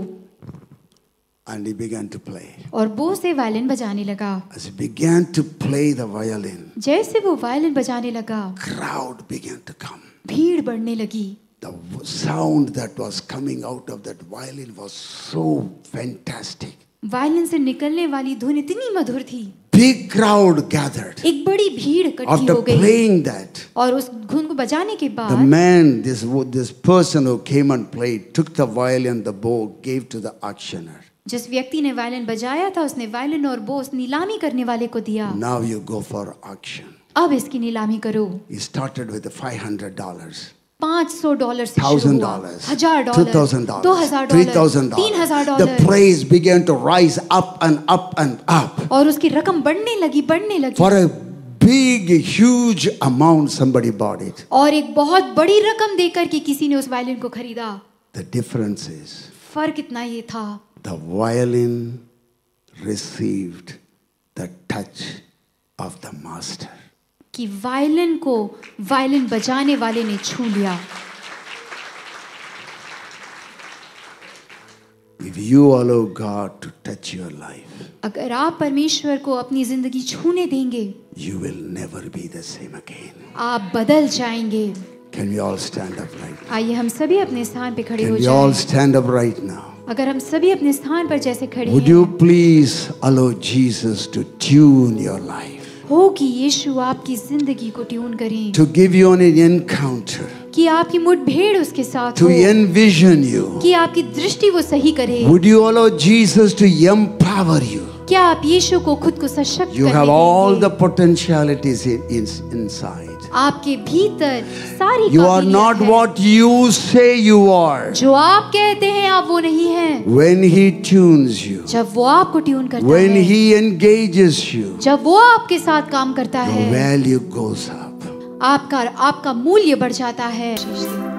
And he began to play. और बो से वायलिन बजाने लगा As he began to play the violin, जैसे वो वायलिन बजाने लगा crowd began to come. भीड़ बढ़ने लगी The sound that was coming out of that violin was so fantastic. Violin से निकलने वाली धुन इतनी मधुर थी big crowd gathered. एक बड़ी भीड़ इकट्ठी After हो गई playing that, और उस धुन को बजाने के the man, this, this person who came and played, took the violin, the bow, gave to the auctioneer. जिस व्यक्ति ने वायलिन बजाया था उसने वायलिन और बोस नीलामी करने वाले को दिया Now you go for auction. अब इसकी नीलामी करो He started with the $500. पांच सौ डॉलर थाउजेंड हजार डॉलर टू दो हजार और उसकी रकम बढ़ने लगी बढ़ने लगी फॉर big huge amount somebody bought it और एक बहुत बड़ी रकम देकर के किसी ने उस वायलिन को खरीदा the difference is फर्क इतना ये था the violin received the touch of the master कि वायलिन को वायलिन बजाने वाले ने छू लिया If you allow God to touch your life, अगर आप परमेश्वर को अपनी जिंदगी छूने देंगे you will never be the same again. आप बदल जाएंगे Can we all stand up right now? आइए हम सभी अपने स्थान पर खड़े Can हो जाएं। we all stand up right now? अगर हम सभी अपने स्थान पर जैसे खड़े Would हैं you please allow Jesus to tune your life? हो कि यीशु आपकी जिंदगी को ट्यून करें to give you on an encounter कि आपकी मुठभेड़ उसके साथ टू एनविजन यू कि आपकी दृष्टि वो सही करे would you allow Jesus to empower you क्या आप यीशु को खुद को सशक्त करेंगे you have all the potentialities in inside आपके भीतर सारी you are not what you say you are जो आप कहते हैं आप वो नहीं है वेन ही ट्यून्स यू जब वो आपको ट्यून करता When है ही एंगेजेस यू जब वो आपके साथ काम करता है वैल्यू गोस अप आपका आपका मूल्य बढ़ जाता है